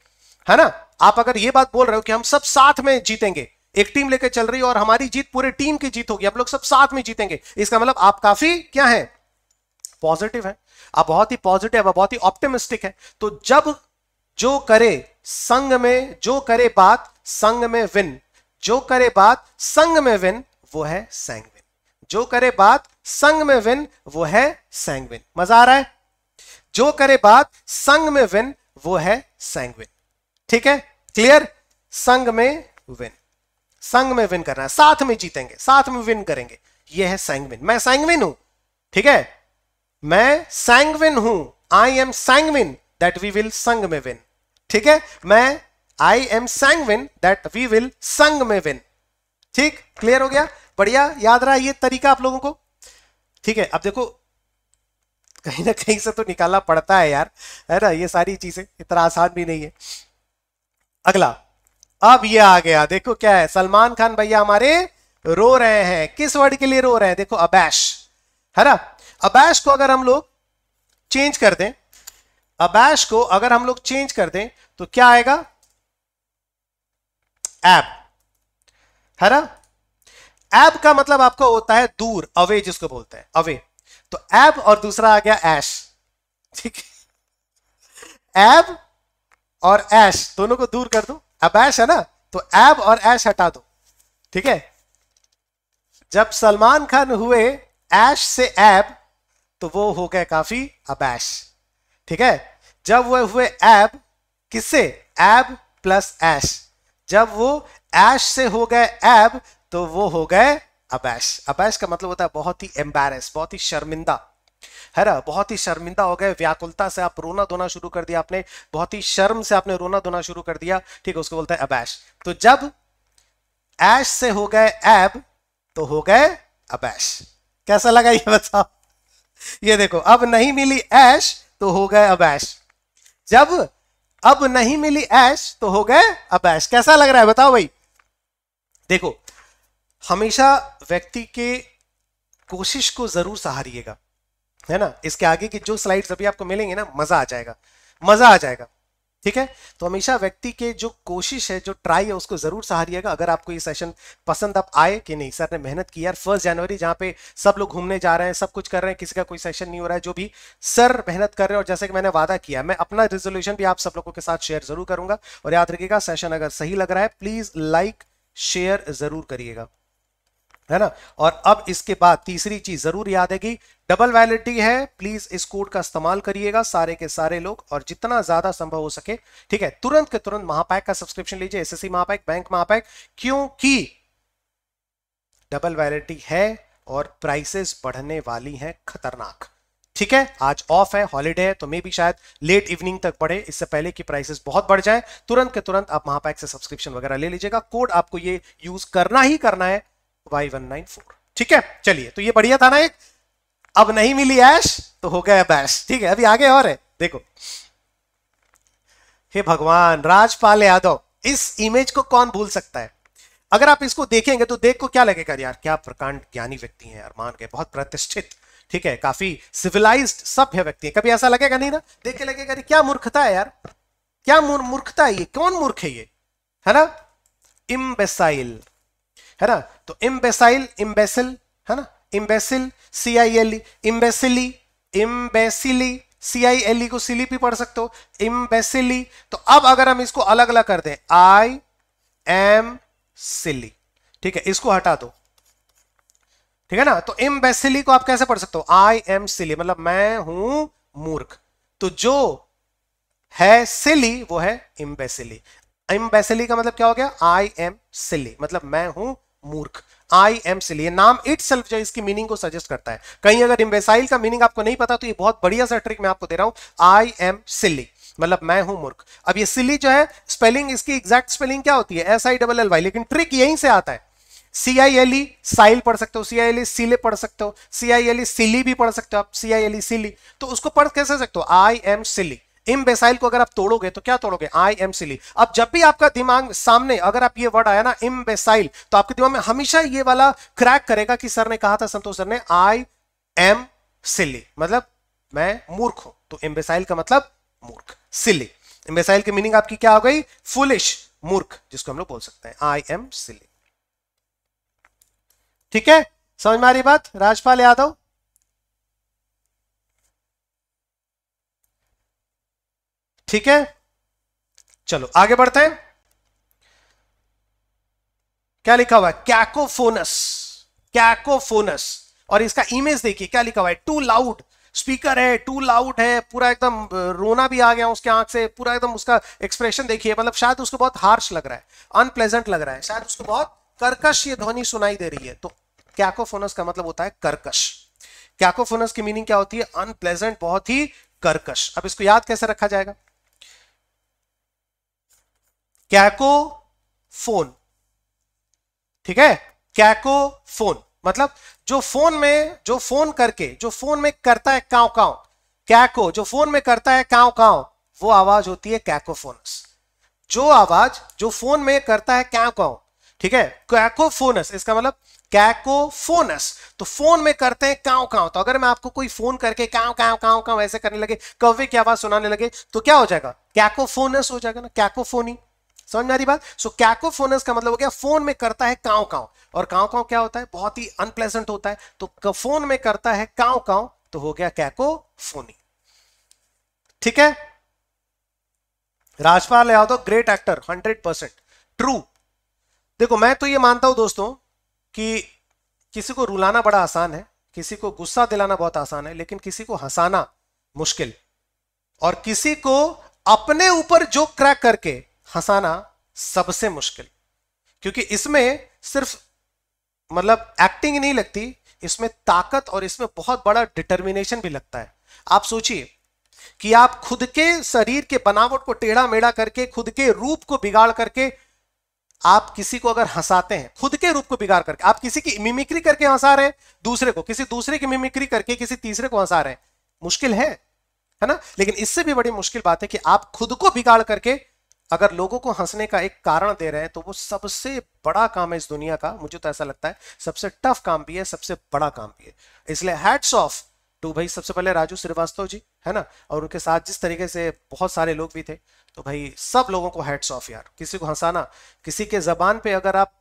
है ना आप अगर ये बात बोल रहे हो कि हम सब साथ में जीतेंगे एक टीम लेकर चल रही है और हमारी जीत पूरे टीम की जीत होगी आप लोग सब साथ में जीतेंगे इसका मतलब आप काफी क्या है पॉजिटिव है आप बहुत ही पॉजिटिव है बहुत ही ऑप्टिमिस्टिक है तो जब जो करे संग में जो करे बात संग में विन जो करे बात संग में विन वो है सैंगविन जो करे बात संग में विन वो है सैंगविन मजा आ रहा है जो करे बात संग में विन वो है सैंगविन ठीक है क्लियर संग में विन संग में विन करना है साथ में जीतेंगे साथ में विन करेंगे ये है सैंगविन मैं सैंगविन हूं ठीक है मैं सैंगविन हूं I am sanguine that we will संग में विन ठीक है मैं I am win that we will संग में विन ठीक क्लियर हो गया बढ़िया याद रहा ये तरीका आप लोगों को ठीक है अब देखो कहीं ना कहीं से तो निकालना पड़ता है यार है ना ये सारी चीजें इतना आसान भी नहीं है अगला अब ये आ गया देखो क्या है सलमान खान भैया हमारे रो रहे हैं किस वर्ड के लिए रो रहे हैं देखो अबैश है ना अबैश को अगर हम लोग चेंज कर दें अबैश को अगर हम लोग चेंज कर दें तो क्या आएगा ऐप है ना एब का मतलब आपका होता है दूर अवे जिसको बोलते हैं अवे तो ऐप और दूसरा आ गया ऐश ठीक है एब और ऐश दोनों को दूर कर दो अब एश है ना तो एब और एश हटा दो ठीक है जब सलमान खान हुए ऐश से एब तो वो हो गए काफी अबैश ठीक है जब वह हुए एब किससे एब प्लस एश जब वो ऐश से हो गए ऐब तो वो हो गए अबैश अबैश का मतलब होता है बहुत ही एम्बेरस बहुत ही शर्मिंदा है ना बहुत ही शर्मिंदा हो गए व्याकुलता से आप रोना धोना शुरू कर दिया आपने बहुत ही शर्म से आपने रोना धोना शुरू कर दिया ठीक है उसको बोलते हैं अबैश तो जब ऐश से हो गए ऐब तो हो गए अबैश कैसा लगा ये बताओ ये देखो अब नहीं मिली ऐश तो हो गए अबैश जब अब नहीं मिली ऐश तो हो गए अब ऐश कैसा लग रहा है बताओ भाई देखो हमेशा व्यक्ति के कोशिश को जरूर सहारिएगा है ना इसके आगे की जो स्लाइड्स अभी आपको मिलेंगे ना मजा आ जाएगा मजा आ जाएगा ठीक है तो हमेशा व्यक्ति के जो कोशिश है जो ट्राई है उसको जरूर सहारिएगा अगर आपको ये सेशन पसंद आप आए कि नहीं सर ने मेहनत की यार फर्स्ट जनवरी जहाँ पे सब लोग घूमने जा रहे हैं सब कुछ कर रहे हैं किसी का कोई सेशन नहीं हो रहा है जो भी सर मेहनत कर रहे हैं और जैसे कि मैंने वादा किया मैं अपना रिजोल्यूशन भी आप सब लोगों के साथ शेयर जरूर करूंगा और याद रखिएगा सेशन अगर सही लग रहा है प्लीज लाइक शेयर जरूर करिएगा है ना और अब इसके बाद तीसरी चीज जरूर याद है कि डबल वैलिडिटी है प्लीज इस कोड का इस्तेमाल करिएगा सारे के सारे लोग और जितना ज्यादा संभव हो सके ठीक है तुरंत के तुरंत महापैक का सब्सक्रिप्शन लीजिए एसएससी महापैक बैंक महापैक क्योंकि डबल वैलिडिटी है और प्राइसेस बढ़ने वाली हैं खतरनाक ठीक है आज ऑफ है हॉलीडे है तो मे भी शायद लेट इवनिंग तक बढ़े इससे पहले कि प्राइसेस बहुत बढ़ जाए तुरंत के तुरंत आप महापैक से सब्सक्रिप्शन वगैरह ले लीजिएगा कोड आपको ये यूज करना ही करना है वाई वन नाइन फोर ठीक है चलिए तो ये बढ़िया था ना एक अब नहीं मिली ऐश तो हो गया बैश ठीक है अभी आगे और है देखो हे भगवान राजपाल यादव इस इमेज को कौन भूल सकता है अगर आप इसको देखेंगे तो देख को क्या लगेगा यार क्या प्रकांड ज्ञानी व्यक्ति हैं अरमान के बहुत प्रतिष्ठित ठीक है काफी सिविलाइज सभ्य व्यक्ति है कभी ऐसा लगेगा नहीं ना देख के लगेगा क्या मूर्खता है यार क्या मूर्खता है ये कौन मूर्ख है ये है ना इम्बेसाइल है ना तो इम्बेसाइल इम्बेसिल है ना इम्बेसिल सी I L इम्बेसिली इम्बेसिली C I L को सिली भी पढ़ सकते हो इम्बेसिली तो अब अगर हम इसको अलग अलग कर दें आई एम सिली ठीक है इसको हटा दो ठीक है ना तो इम्बेसिली को आप कैसे पढ़ सकते हो आई एम सिली मतलब मैं हूं मूर्ख तो जो है सिली वो है इम्बेसिली इम्बेसिली का मतलब क्या हो गया आई एम सिली मतलब मैं हूं मूर्ख आई एम से लिए नाम इट सेल्फ जो इसकी मीनिंग को सजेस्ट करता है कहीं अगर इम्बेसाइल का मीनिंग आपको नहीं पता तो ये बहुत बढ़िया सा ट्रिक मैं आपको दे रहा हूं आई एम सिली मतलब मैं हूं मूर्ख अब ये सिली जो है स्पेलिंग इसकी एग्जैक्ट स्पेलिंग क्या होती है S I double L Y लेकिन ट्रिक यहीं से आता है सी आई एल ई साइल पढ़ सकते हो सी आई एल ई सिले पढ़ सकते हो सी आई एल ई सिली भी पढ़ सकते हो आप सी आई एल ई सिली तो उसको पढ़ कैसे सकते हो आई एम सिली इम्बेसाइल को अगर आप तोड़ोगे तो क्या तोड़ोगे आई एम सिली अब जब भी आपका दिमाग सामने अगर आप ये वर्ड आया ना इम्बेसाइल तो आपके दिमाग में हमेशा ये वाला क्रैक करेगा कि सर ने कहा था संतोष सर ने आई एम सिली मतलब मैं मूर्ख हूं तो इम्बेसाइल का मतलब मूर्ख सिली इम्बेसाइल की मीनिंग आपकी क्या हो गई फुलिश मूर्ख जिसको हम लोग बोल सकते हैं आई एम सिली ठीक है समझ में आ रही बात राजपाल यादव ठीक है चलो आगे बढ़ते हैं क्या लिखा हुआ है कैकोफोनस कैकोफोनस और इसका इमेज देखिए क्या लिखा हुआ है टू लाउड स्पीकर है टू लाउड है पूरा एकदम रोना भी आ गया उसके आंख से पूरा एकदम उसका एक्सप्रेशन देखिए मतलब शायद उसको बहुत हार्श लग रहा है अनप्लेजेंट लग रहा है शायद उसको बहुत कर्कश ये ध्वनि सुनाई दे रही है तो कैकोफोनस का मतलब होता है कर्कश कैकोफोनस की मीनिंग क्या होती है अनप्लेजेंट बहुत ही कर्कश अब इसको याद कैसे रखा जाएगा कैको फोन ठीक है कैको फोन मतलब जो फोन में जो फोन करके जो फोन में करता है काउ काउ कैको जो फोन में करता है काउ काउ वो आवाज होती है कैकोफोनस जो आवाज जो फोन में करता है क्या काव ठीक है कैकोफोनस इसका मतलब कैकोफोनस तो फोन में करते हैं काउ काउ तो अगर मैं आपको कोई फोन करके काउ काउ काउ काउ ऐसे करने लगे कव्य की आवाज सुनाने लगे तो क्या हो जाएगा कैकोफोनस हो जाएगा ना कैकोफोनी समझ में आ रही बात सो कैकोफोनस का मतलब हो गया फोन में करता है काव काव और काव काव क्या होता है बहुत ही अनप्लेजेंट होता है तो फोन में करता है काव काव तो हो गया कैकोफोनी ठीक है राजपाल यादव तो great actor hundred percent true देखो मैं तो ये मानता हूं दोस्तों कि किसी को रुलाना बड़ा आसान है किसी को गुस्सा दिलाना बहुत आसान है लेकिन किसी को हंसाना मुश्किल और किसी को अपने ऊपर जोक क्रैक करके हंसाना सबसे मुश्किल क्योंकि इसमें सिर्फ मतलब एक्टिंग नहीं लगती इसमें ताकत और इसमें बहुत बड़ा डिटर्मिनेशन भी लगता है आप सोचिए कि आप खुद के शरीर के बनावट को टेढ़ा मेढ़ा करके खुद के रूप को बिगाड़ करके आप किसी को अगर हंसाते हैं खुद के रूप को बिगाड़ करके आप किसी की मिमिक्री करके हंसा रहे हैं दूसरे को किसी दूसरे की मिमिक्री करके किसी तीसरे को हंसा रहे हैं मुश्किल है है ना लेकिन इससे भी बड़ी मुश्किल बात है कि आप खुद को बिगाड़ करके अगर लोगों को हंसने का एक कारण दे रहे हैं तो वो सबसे बड़ा काम है इस दुनिया का मुझे तो ऐसा लगता है सबसे टफ काम भी है सबसे बड़ा काम भी है इसलिए हैड्स ऑफ टू भाई सबसे पहले राजू श्रीवास्तव जी है ना और उनके साथ जिस तरीके से बहुत सारे लोग भी थे तो भाई सब लोगों को हैड्स ऑफ यार किसी को हंसाना किसी के जबान पे अगर आप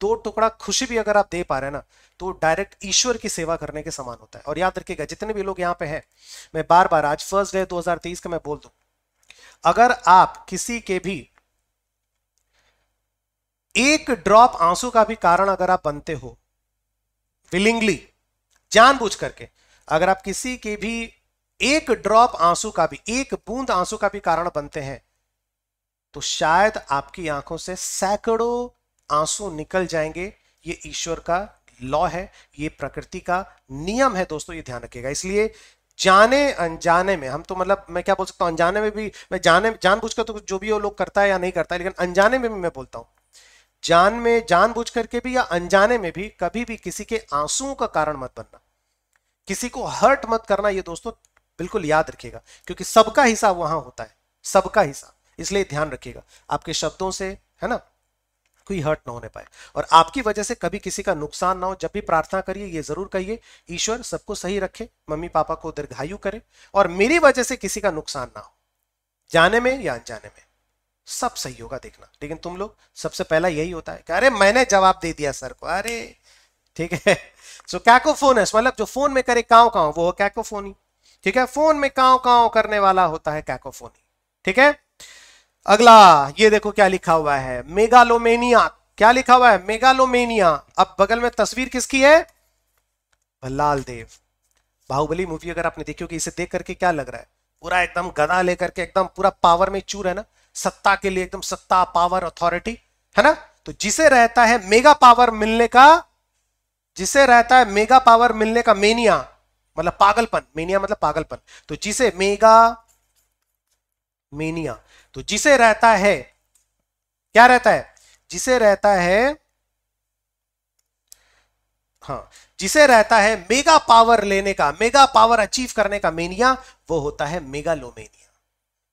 दो टुकड़ा खुशी भी अगर आप दे पा रहे हैं ना तो डायरेक्ट ईश्वर की सेवा करने के समान होता है और याद रखिएगा जितने भी लोग यहाँ पे हैं मैं बार बार आज फर्स्ट डे 2030 का मैं बोल दूँ अगर आप किसी के भी एक ड्रॉप आंसू का भी कारण अगर आप बनते हो विलिंगली जानबूझ करके अगर आप किसी के भी एक ड्रॉप आंसू का भी एक बूंद आंसू का भी कारण बनते हैं तो शायद आपकी आंखों से सैकड़ों आंसू निकल जाएंगे ये ईश्वर का लॉ है ये प्रकृति का नियम है दोस्तों ये ध्यान रखिएगा इसलिए जाने अनजाने में हम तो मतलब मैं क्या बोल सकता हूँ अनजाने में भी मैं जाने बुझ कर तो जो भी वो लोग करता है या नहीं करता है लेकिन अनजाने में भी मैं बोलता हूँ जान में जान बुझ करके भी या अनजाने में भी कभी भी किसी के आंसुओं का कारण मत बनना किसी को हर्ट मत करना ये दोस्तों बिल्कुल याद रखिएगा क्योंकि सबका हिसाब वहां होता है सबका हिसाब इसलिए ध्यान रखिएगा आपके शब्दों से है ना कोई हर्ट ना होने पाए और आपकी वजह से कभी किसी का नुकसान ना हो जब भी प्रार्थना करिए ये जरूर कहिए ईश्वर सबको सही रखे मम्मी पापा को दीर्घायु करे और मेरी वजह से किसी का नुकसान ना हो जाने में या अनजाने में सब सही होगा देखना लेकिन तुम लोग सबसे पहला यही होता है कि अरे मैंने जवाब दे दिया सर को अरे ठीक है सो so, है मतलब जो फोन में करे काओ काओ वो कैकोफोनी ठीक है फोन में काओ काओ करने वाला होता है कैकोफोनी ठीक है अगला ये देखो क्या लिखा हुआ है मेगालोमेनिया क्या लिखा हुआ है मेगालोमेनिया अब बगल में तस्वीर किसकी है भल्लाल देव बाहुबली मूवी अगर आपने देखी होगी इसे देख करके क्या लग रहा है पूरा एकदम गदा लेकर के एकदम पूरा पावर में चूर है ना सत्ता के लिए एकदम सत्ता पावर अथॉरिटी है ना तो जिसे रहता है मेगा पावर मिलने का जिसे रहता है मेगा पावर मिलने का मेनिया मतलब पागलपन मेनिया मतलब पागलपन तो जिसे मेगा मीनिया तो जिसे रहता है क्या रहता है जिसे रहता है हाँ जिसे रहता है मेगा पावर लेने का मेगा पावर अचीव करने का मेनिया वो होता है मेगालोमेनिया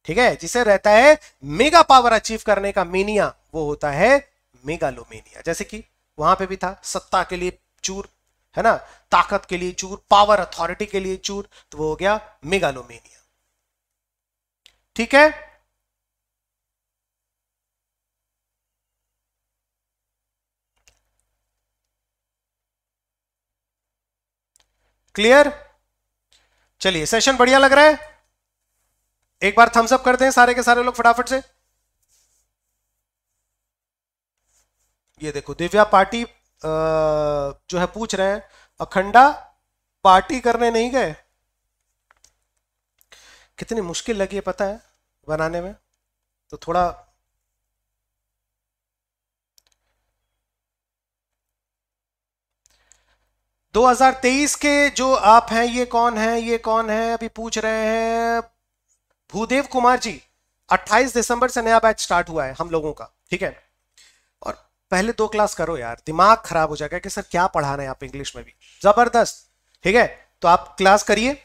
ठीक है जिसे रहता है मेगा पावर अचीव करने का मेनिया वो होता है मेगालोमेनिया जैसे कि वहां पे भी था सत्ता के लिए चूर है ना ताकत के लिए चूर पावर अथॉरिटी के लिए चूर तो वो हो गया मेगालोमेनिया ठीक है क्लियर चलिए सेशन बढ़िया लग रहा है एक बार थम्स अप करते हैं सारे के सारे लोग फटाफट से ये देखो दिव्या पार्टी जो है पूछ रहे हैं अखंडा पार्टी करने नहीं गए कितनी मुश्किल लगी है पता है बनाने में तो थोड़ा दो हजार तेईस के जो आप हैं ये कौन है ये कौन है अभी पूछ रहे हैं भूदेव कुमार जी 28 दिसंबर से नया बैच स्टार्ट हुआ है हम लोगों का ठीक है और पहले दो क्लास करो यार दिमाग खराब हो जाएगा कि सर क्या पढ़ा रहे हैं आप इंग्लिश में भी जबरदस्त ठीक है तो आप क्लास करिए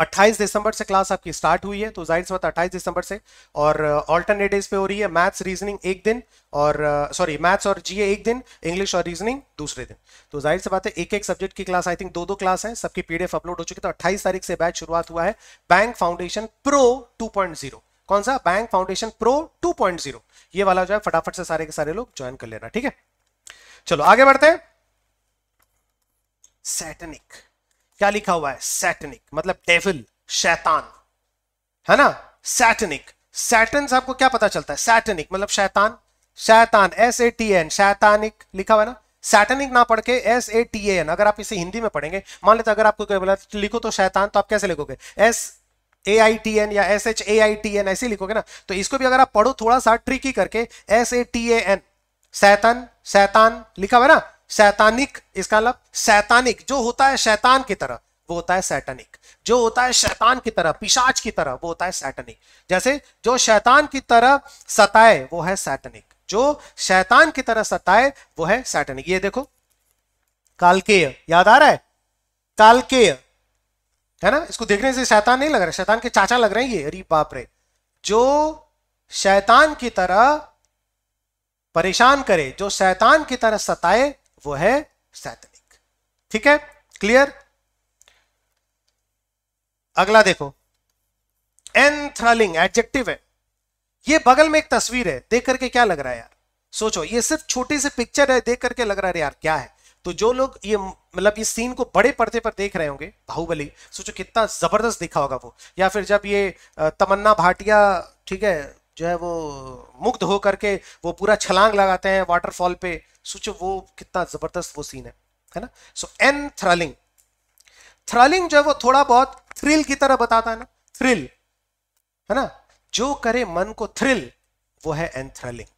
28 दिसंबर से क्लास आपकी स्टार्ट हुई है तो जाहिर सी बात 28 दिसंबर से और ऑल्टरनेट डेज पे हो रही है मैथ्स रीजनिंग एक दिन और सॉरी मैथ्स और जीए एक दिन इंग्लिश और रीजनिंग दूसरे दिन तो जाहिर सी बात है एक एक सब्जेक्ट की क्लास आई थिंक दो दो क्लास है सबकी पीडीएफ अपलोड हो चुकी तो अट्ठाईस तारीख से बैच शुरुआत हुआ है बैंक फाउंडेशन प्रो टू कौन सा बैंक फाउंडेशन प्रो टू ये वाला जो है फटाफट से सारे के सारे लोग ज्वाइन कर लेना ठीक है चलो आगे बढ़ते हैं सैटनिक क्या लिखा हुआ है सैटनिक मतलब डेविल शैतान है ना सैटनिक सैटन से आपको क्या पता चलता है सैटनिक मतलब शैतान शैतान एस ए टी एन शैतानिक लिखा हुआ है ना सैटनिक ना पढ़ के एस ए टी एन अगर आप इसे हिंदी में पढ़ेंगे मान लेते अगर आपको बोला तो लिखो तो शैतान तो आप कैसे लिखोगे S A I T N या S H A I T N ऐसे लिखोगे ना तो इसको भी अगर आप पढ़ो थोड़ा सा ट्रिकी करके S A T A N Satan सैतान लिखा हुआ है ना शैतानिक इसका मतलब शैतानिक जो होता है शैतान की तरह वो होता है सैटनिक जो होता है शैतान की तरह पिशाच की तरह वो होता है सैटनिक जैसे जो शैतान की तरह सताए वो है सैटनिक जो शैतान की तरह सताए वो है सैटनिक ये देखो कालकेय याद आ रहा है कालकेय है ना इसको देखने से शैतान नहीं लग रहा शैतान के चाचा लग रहे हैं ये अरे बाप रे जो शैतान की तरह परेशान करे जो शैतान की तरह सताए वो है सैतनिक ठीक है क्लियर अगला देखो एंथ्रलिंग एडजेक्टिव है ये बगल में एक तस्वीर है देख करके क्या लग रहा है यार सोचो ये सिर्फ छोटी सी पिक्चर है देख करके लग रहा है यार क्या है तो जो लोग ये मतलब इस सीन को बड़े पर्दे पर देख रहे होंगे बाहुबली सोचो कितना जबरदस्त दिखा होगा वो या फिर जब ये तमन्ना भाटिया ठीक है जो है वो मुग्ध हो करके वो पूरा छलांग लगाते हैं वाटरफॉल पे सोचो वो कितना जबरदस्त वो सीन है है ना सो एन थ्रलिंग थ्रलिंग जो है वो थोड़ा बहुत थ्रिल की तरह बताता है ना थ्रिल है ना जो करे मन को थ्रिल वो है एंथ्रलिंग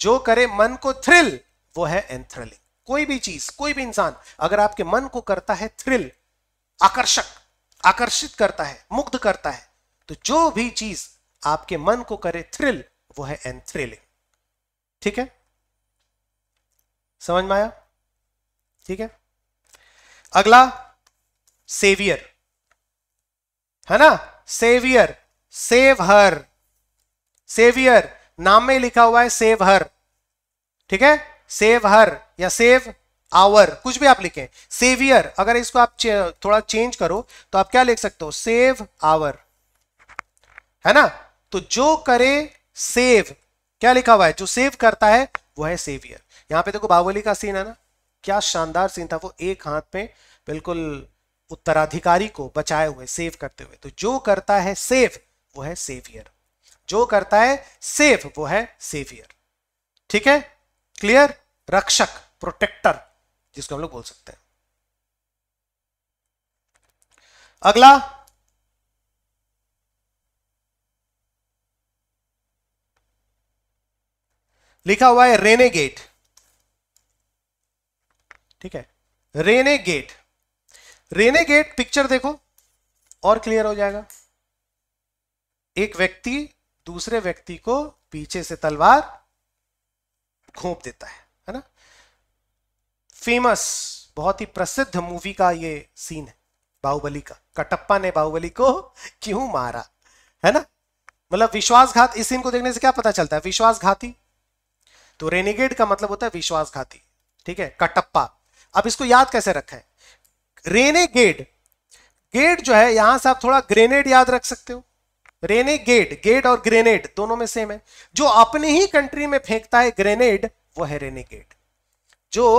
जो करे मन को थ्रिल वो है एंथ्रलिंग कोई भी चीज कोई भी इंसान अगर आपके मन को करता है थ्रिल आकर्षक आकर्षित करता है मुग्ध करता है तो जो भी चीज आपके मन को करे थ्रिल वो है एन थ्रिलिंग ठीक है समझ में आया ठीक है अगला सेवियर है ना सेवियर सेव हर सेवियर नाम में लिखा हुआ है सेव हर ठीक है सेव हर या सेव आवर कुछ भी आप लिखें सेवियर अगर इसको आप थोड़ा चेंज करो तो आप क्या लिख सकते हो सेव आवर है ना तो जो करे सेव क्या लिखा हुआ है जो सेव करता है वो है सेवियर यहां पे देखो बाहुबली का सीन है ना क्या शानदार सीन था वो एक हाथ में बिल्कुल उत्तराधिकारी को बचाए हुए सेव करते हुए तो जो करता है सेव वो है सेवियर जो करता है सेव वो है सेवियर ठीक है क्लियर रक्षक प्रोटेक्टर जिसको हम लोग बोल सकते हैं अगला लिखा हुआ है रेने गेट ठीक है renegade renegade picture देखो और क्लियर हो जाएगा एक व्यक्ति दूसरे व्यक्ति को पीछे से तलवार घोंप देता है है ना फेमस बहुत ही प्रसिद्ध मूवी का ये सीन है बाहुबली का कटप्पा ने बाहुबली को क्यों मारा है ना मतलब विश्वासघात इस सीन को देखने से क्या पता चलता है विश्वासघाती तो रेनिगेट का मतलब होता है विश्वासघाती ठीक है कटप्पा अब इसको याद कैसे रखा है रेनेगेड गेड जो है यहां से आप थोड़ा ग्रेनेड याद रख सकते हो रेने गेड गेड और ग्रेनेड दोनों में सेम है जो अपने ही कंट्री में फेंकता है ग्रेनेड वो है रेनेगेट जो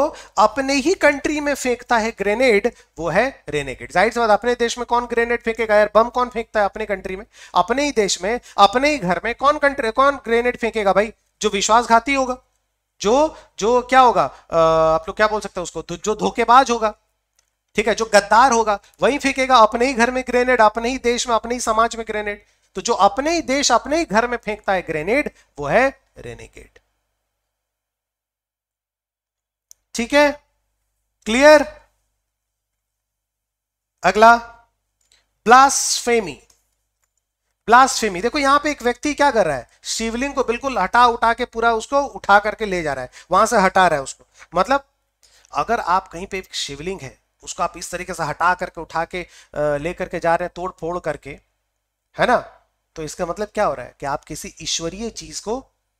अपने ही कंट्री में फेंकता है ग्रेनेड वो है रेनेगेट जाहिर सी बात अपने देश में कौन ग्रेनेड फेंकेगा यार बम कौन फेंकता है अपने कंट्री में अपने ही देश में अपने ही घर में कौन कंट्री कौन ग्रेनेड फेंकेगा भाई जो विश्वासघाती होगा जो जो क्या होगा आप लोग क्या बोल सकते हैं उसको जो धोखेबाज होगा ठीक है जो गद्दार होगा वही फेंकेगा अपने ही घर में ग्रेनेड अपने ही देश में अपने ही समाज में ग्रेनेड तो जो अपने ही देश अपने ही घर में फेंकता है ग्रेनेड वो है रेनेगेड ठीक है क्लियर अगला ब्लास्फेमी ब्लास्फेमी देखो यहाँ पे एक व्यक्ति क्या कर रहा है शिवलिंग को बिल्कुल हटा उठा के पूरा उसको उठा करके ले जा रहा है वहां से हटा रहा है उसको मतलब अगर आप कहीं पे एक शिवलिंग है उसको आप इस तरीके से हटा करके उठा के ले करके जा रहे हैं तोड़ फोड़ करके है ना तो इसका मतलब क्या हो रहा है कि आप किसी ईश्वरीय चीज को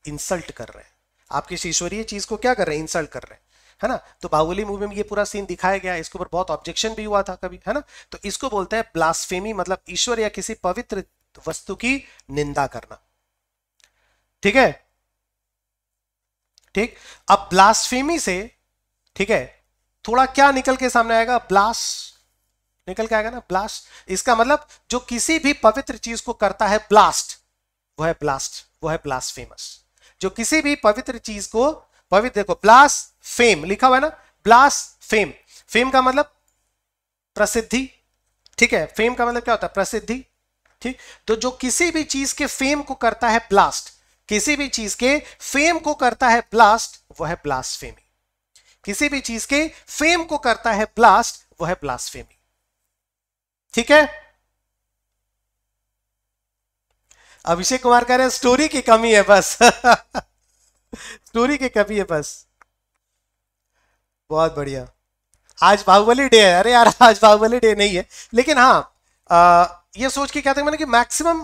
इंसल्ट कर रहे हैं आप किसी ईश्वरीय चीज को क्या कर रहे हैं इंसल्ट कर रहे हैं है ना तो बाहुबली मूवी में ये पूरा सीन दिखाया गया इसके ऊपर बहुत ऑब्जेक्शन भी हुआ था कभी है ना तो इसको बोलते हैं ब्लास्फेमी मतलब ईश्वर या किसी पवित्र तो वस्तु की निंदा करना ठीक है ठीक अब ब्लास्फेमी से ठीक है थोड़ा क्या निकल के सामने आएगा ब्लास निकल के आएगा ना ब्लास्ट इसका मतलब जो किसी भी पवित्र चीज को करता है ब्लास्ट वो है ब्लास्ट वो है ब्लास्ट फेमस जो किसी भी पवित्र चीज को पवित्र देखो ब्लास्ट फेम लिखा हुआ है ना ब्लास्ट फेम फेम का मतलब प्रसिद्धि ठीक है फेम का मतलब क्या होता है प्रसिद्धि ठीक तो जो किसी भी चीज के फेम को करता है ब्लास्ट किसी भी चीज के फेम को करता है ब्लास्ट वह है ब्लास्टफेमी किसी भी चीज के फेम को करता है ब्लास्ट वह है ब्लास्टफेमी ठीक है अभिषेक कुमार कह रहे हैं स्टोरी की कमी है बस स्टोरी की कमी है बस बहुत बढ़िया आज बाहुबली डे है अरे यार आज बाहुबली डे नहीं है लेकिन हाँ आ, ये सोच के क्या था मैंने कि मैक्सिमम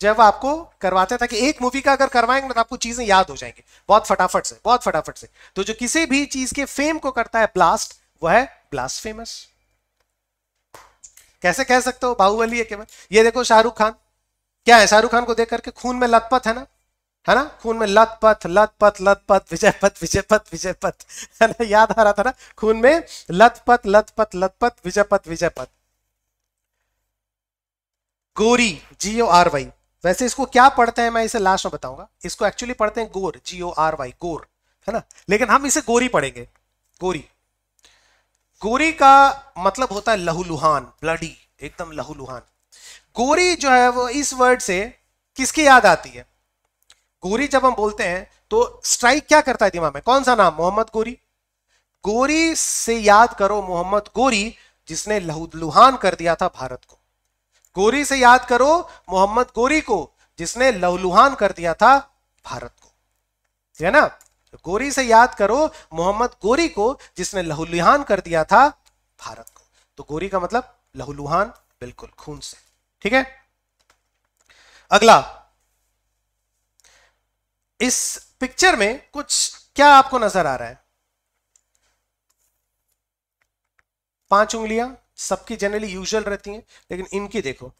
जब आपको करवाते था कि एक मूवी का अगर करवाएंगे ना तो आपको चीजें याद हो जाएंगे बहुत फटाफट से बहुत फटाफट से तो जो किसी भी चीज के फेम को करता है ब्लास्ट वह है ब्लास्ट फेमस कैसे कह सकते हो बाहुबली है केवल ये देखो शाहरुख खान क्या है शाहरुख खान को देख करके खून में लतपथ है ना है ना खून में लथपथ पथ विजय विजयपथ विजयपथ विजयपथ है ना याद आ रहा था ना खून में लथपथ लथपथ लतपथ विजयपथ विजयपथ गोरी जी ओ आर वाई वैसे इसको क्या पढ़ते हैं मैं इसे लास्ट में बताऊंगा इसको एक्चुअली पढ़ते हैं गोर जी ओ आर वाई गोर है ना लेकिन हम इसे गोरी पढ़ेंगे गोरी गोरी का मतलब होता है लहूलुहान ब्लडी एकदम लहूलुहान गोरी जो है वो इस वर्ड से किसकी याद आती है गोरी जब हम बोलते हैं तो स्ट्राइक क्या करता है दिमाग में कौन सा नाम मोहम्मद गोरी गोरी से याद करो मोहम्मद गोरी जिसने लहूलुहान कर दिया था भारत को गोरी से याद करो मोहम्मद गोरी को जिसने लहलुहान कर दिया था भारत को है ना तो गोरी से याद करो मोहम्मद गोरी को जिसने लहुलुहान कर दिया था भारत को तो गोरी का मतलब लहुलुहान बिल्कुल खून से ठीक है अगला इस पिक्चर में कुछ क्या आपको नजर आ रहा है पांच उंगलियां सबकी जनरली यूजुअल रहती हैं लेकिन इनकी देखो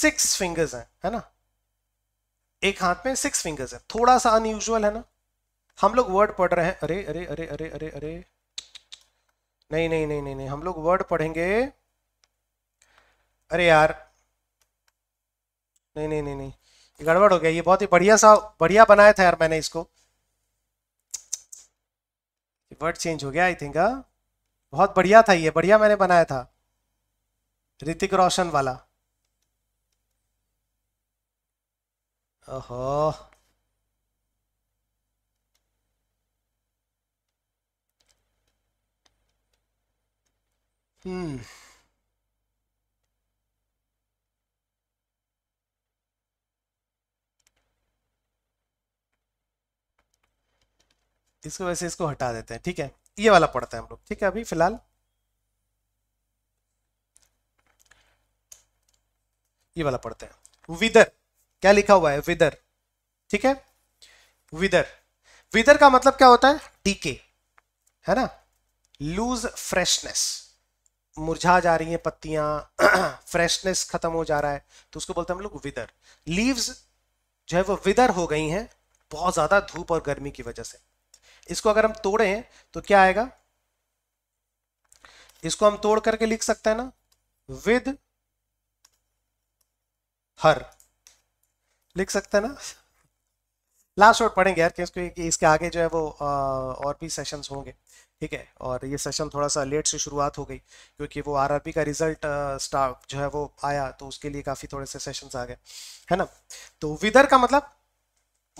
सिक्स फिंगर्स हैं है ना एक हाथ में सिक्स फिंगर्स है थोड़ा सा अनयूजल है ना हम लोग वर्ड पढ़ रहे हैं अरे अरे अरे अरे अरे अरे नहीं नहीं नहीं नहीं नहीं हम लोग वर्ड पढ़ेंगे अरे यार नहीं नहीं नहीं नहीं गड़बड़ हो गया ये बहुत ही बढ़िया सा बढ़िया बनाया था यार मैंने इसको वर्ड चेंज हो गया आई थिंक बहुत बढ़िया था ये बढ़िया मैंने बनाया था ऋतिक रोशन वाला ओहो हम्म इसको वैसे इसको हटा देते हैं ठीक है ये वाला पढ़ते हैं हम लोग ठीक है अभी फिलहाल ये वाला पढ़ते हैं विदर क्या लिखा हुआ है विदर ठीक है विदर विदर का मतलब क्या होता है डीके है ना लूज फ्रेशनेस मुरझा जा रही है पत्तियां फ्रेशनेस खत्म हो जा रहा है तो उसको बोलते हैं हम लोग विदर लीव्स जो है वो विदर हो गई हैं बहुत ज्यादा धूप और गर्मी की वजह से इसको अगर हम तोड़ें तो क्या आएगा इसको हम तोड़ करके लिख सकते हैं ना विद हर लिख सकते हैं ना लास्ट वर्ड पढ़ेंगे यार क्योंकि इसके आगे जो है वो आ, और भी सेशंस होंगे ठीक है और ये सेशन थोड़ा सा लेट से शुरुआत हो गई क्योंकि वो आरआरबी का रिजल्ट स्टाफ जो है वो आया तो उसके लिए काफ़ी थोड़े से सेशंस आ गए है ना तो विदर का मतलब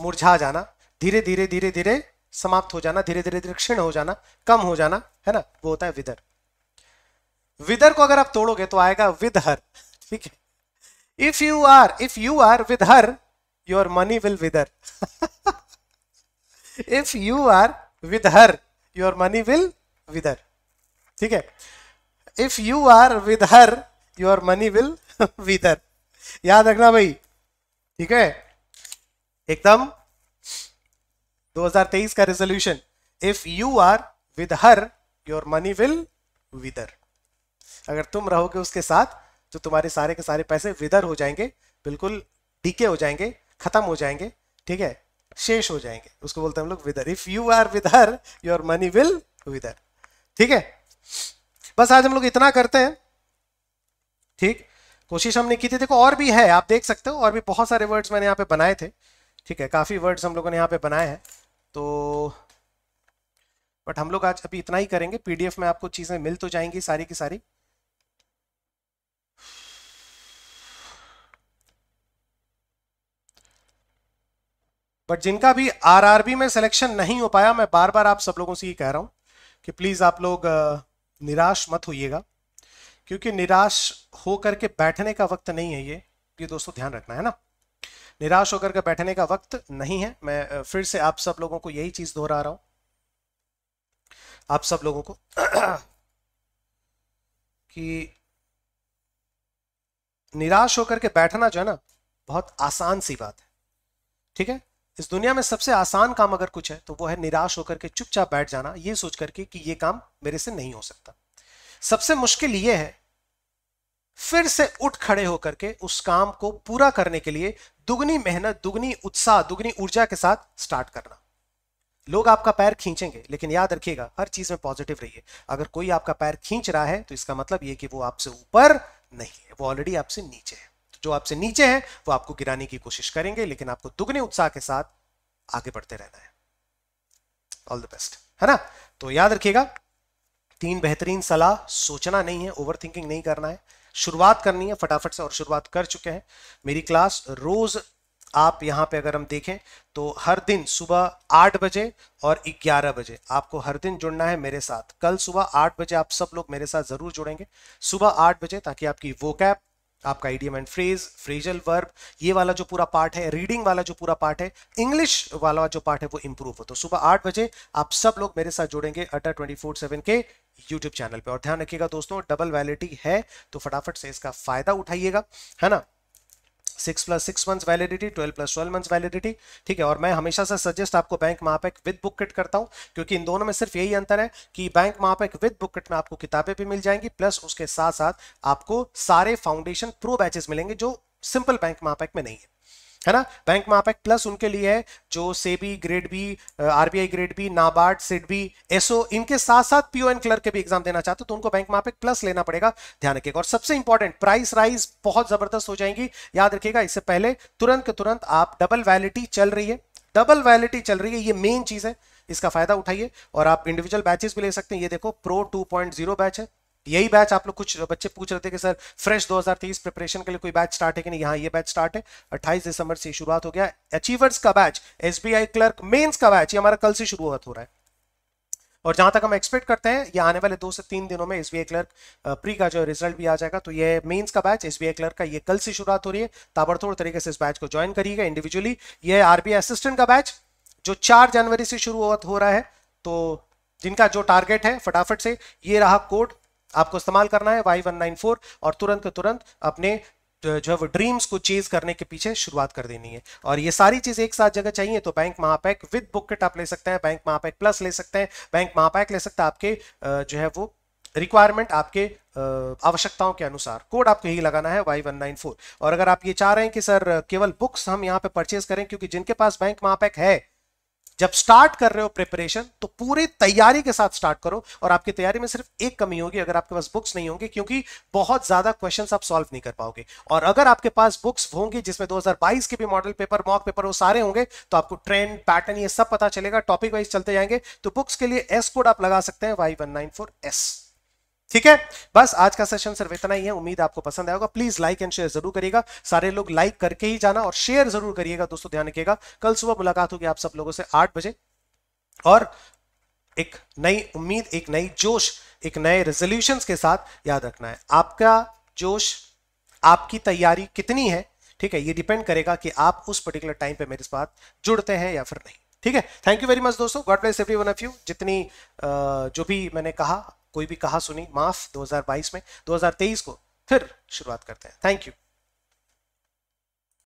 मुरझा जाना धीरे धीरे धीरे धीरे समाप्त हो जाना धीरे धीरे धीरे क्षीण हो जाना कम हो जाना है ना वो होता है विदर विदर को अगर आप तोड़ोगे तो आएगा विदहर ठीक है if you are if you are with her your money will wither if you are with her your money will wither ठीक है if you are with her your money will wither याद रखना भाई ठीक है एकदम 2023 का resolution if you are with her your money will wither अगर तुम रहोगे उसके साथ तो तुम्हारे सारे के सारे पैसे विदर हो जाएंगे बिल्कुल डीके हो जाएंगे खत्म हो जाएंगे ठीक है शेष हो जाएंगे उसको बोलते हैं हम लोग wither if you are with her your money will wither ठीक है बस आज हम लोग इतना करते हैं ठीक कोशिश हमने की थी देखो और भी है आप देख सकते हो और भी बहुत सारे वर्ड्स मैंने यहाँ पे बनाए थे ठीक है काफी वर्ड्स हम लोगों ने यहाँ पे बनाए हैं तो बट हम लोग आज अभी इतना ही करेंगे पीडीएफ में आपको चीज़ें मिल तो जाएंगी सारी की सारी बट जिनका भी आरआरबी में सिलेक्शन नहीं हो पाया मैं बार बार आप सब लोगों से ये कह रहा हूं कि प्लीज़ आप लोग निराश मत होइएगा क्योंकि निराश होकर के बैठने का वक्त नहीं है ये ये दोस्तों ध्यान रखना है ना निराश होकर के बैठने का वक्त नहीं है मैं फिर से आप सब लोगों को यही चीज दोहरा रहा हूं आप सब लोगों को कि निराश होकर के बैठना जो है ना बहुत आसान सी बात है ठीक है इस दुनिया में सबसे आसान काम अगर कुछ है तो वो है निराश होकर के चुपचाप बैठ जाना ये सोच करके कि ये काम मेरे से नहीं हो सकता सबसे मुश्किल ये है फिर से उठ खड़े होकर के उस काम को पूरा करने के लिए दुगनी मेहनत दुगनी उत्साह दुगनी ऊर्जा के साथ स्टार्ट करना लोग आपका पैर खींचेंगे लेकिन याद रखिएगा हर चीज में पॉजिटिव रहिए अगर कोई आपका पैर खींच रहा है तो इसका मतलब ये कि वो आपसे ऊपर नहीं है वो ऑलरेडी आपसे नीचे है जो आपसे नीचे है वो आपको गिराने की कोशिश करेंगे लेकिन आपको दुगने उत्साह के साथ आगे बढ़ते रहना है ऑल द बेस्ट है ना तो याद रखिएगा तीन बेहतरीन सलाह सोचना नहीं है ओवर नहीं करना है शुरुआत करनी है फटाफट से और शुरुआत कर चुके हैं मेरी क्लास रोज़ आप यहाँ पे अगर हम देखें तो हर दिन सुबह आठ बजे और ग्यारह बजे आपको हर दिन जुड़ना है मेरे साथ कल सुबह आठ बजे आप सब लोग मेरे साथ ज़रूर जुड़ेंगे सुबह आठ बजे ताकि आपकी वो कैप आपका idiom and phrase phrasal verb ये वाला जो पूरा पार्ट है रीडिंग वाला जो पूरा पार्ट है इंग्लिश वाला जो पार्ट है वो इंप्रूव हो तो सुबह आठ बजे आप सब लोग मेरे साथ जुड़ेंगे अटर ट्वेंटी फोर सेवन के यूट्यूब चैनल पे और ध्यान रखिएगा दोस्तों डबल वैलिडिटी है तो फटाफट से इसका फायदा उठाइएगा है ना six plus six months validity twelve plus twelve months validity ठीक है और मैं हमेशा से सजेस्ट आपको बैंक महापैक विद बुक किट करता हूँ क्योंकि इन दोनों में सिर्फ यही अंतर है कि बैंक महापैक विद बुक किट में आपको किताबें भी मिल जाएंगी प्लस उसके साथ साथ आपको सारे फाउंडेशन प्रो बैचेस मिलेंगे जो सिंपल बैंक महापैक में नहीं है है ना बैंक महापैक प्लस उनके लिए है जो SEBI grade B RBI grade B NABARD SIDBI SO इनके साथ साथ पीओ एंड क्लर्क के भी एग्जाम देना चाहते हो तो उनको बैंक महापैक प्लस लेना पड़ेगा ध्यान रखिएगा और सबसे इंपॉर्टेंट प्राइस राइज बहुत जबरदस्त हो जाएंगी याद रखिएगा इससे पहले तुरंत के तुरंत आप डबल वैलिटी चल रही है डबल वैलिटी चल रही है ये मेन चीज है इसका फायदा उठाइए और आप इंडिविजुअल बैचेस भी ले सकते हैं ये देखो प्रो 2.0 बैच है यही बैच आप लोग कुछ बच्चे पूछ रहे थे कि सर फ्रेश 2023 प्रिपरेशन के लिए कोई बैच स्टार्ट है कि नहीं यहाँ ये बैच स्टार्ट है अट्ठाईस दिसंबर से शुरुआत हो गया अचीवर्स का बैच एस क्लर्क मेन्स का बैच ये हमारा कल से शुरुआत हो रहा है और जहां तक हम एक्सपेक्ट करते हैं ये आने वाले दो से तीन दिनों में एस क्लर्क प्री का जो रिजल्ट भी आ जाएगा तो ये मेंस का बैच एस क्लर्क का ये कल से शुरुआत हो रही है ताबड़तोड़ तरीके से इस बैच को ज्वाइन करिएगा इंडिविजुअली ये आरबीआई असिस्टेंट का बैच जो चार जनवरी से शुरू हो रहा है तो जिनका जो टारगेट है फटाफट से ये रहा कोड आपको इस्तेमाल करना है वाई वन नाइन फोर और तुरंत के तुरंत अपने जो है वो ड्रीम्स को चेज करने के पीछे शुरुआत कर देनी है और ये सारी चीज़ एक साथ जगह चाहिए तो बैंक महापैक विद बुक किट आप ले सकते हैं बैंक महापैक प्लस ले सकते हैं बैंक महापैक ले सकते हैं आपके जो है वो रिक्वायरमेंट आपके आवश्यकताओं के अनुसार कोड आपको यही लगाना है वाई वन नाइन फोर और अगर आप ये चाह रहे हैं कि सर केवल बुक्स हम यहाँ पे परचेज करें क्योंकि जिनके पास बैंक महापैक है जब स्टार्ट कर रहे हो प्रिपरेशन तो पूरी तैयारी के साथ स्टार्ट करो और आपकी तैयारी में सिर्फ एक कमी होगी अगर आपके पास बुक्स नहीं होंगे क्योंकि बहुत ज्यादा क्वेश्चन आप सॉल्व नहीं कर पाओगे और अगर आपके पास बुक्स होंगी जिसमें 2022 के भी मॉडल पेपर मॉक पेपर वो सारे होंगे तो आपको ट्रेंड पैटर्न ये सब पता चलेगा टॉपिक वाइज चलते जाएंगे तो बुक्स के लिए एस कोड आप लगा सकते हैं Y one nine four S ठीक है बस आज का सेशन सिर्फ इतना ही है उम्मीद आपको पसंद आएगा प्लीज लाइक एंड शेयर जरूर करिएगा सारे लोग लाइक करके ही जाना और शेयर जरूर करिएगा दोस्तों ध्यान रखिएगा कल सुबह मुलाकात होगी आप सब लोगों से आठ बजे और एक नई उम्मीद एक नई जोश एक नए रेजोल्यूशन के साथ याद रखना है आपका जोश आपकी तैयारी कितनी है ठीक है ये डिपेंड करेगा कि आप उस पर्टिकुलर टाइम पे मेरे साथ जुड़ते हैं या फिर नहीं ठीक है थैंक यू वेरी मच दोस्तों God bless every one of you जितनी जो भी मैंने कहा कोई भी कहा सुनी माफ 2022 में 2023 को फिर शुरुआत करते हैं थैंक यू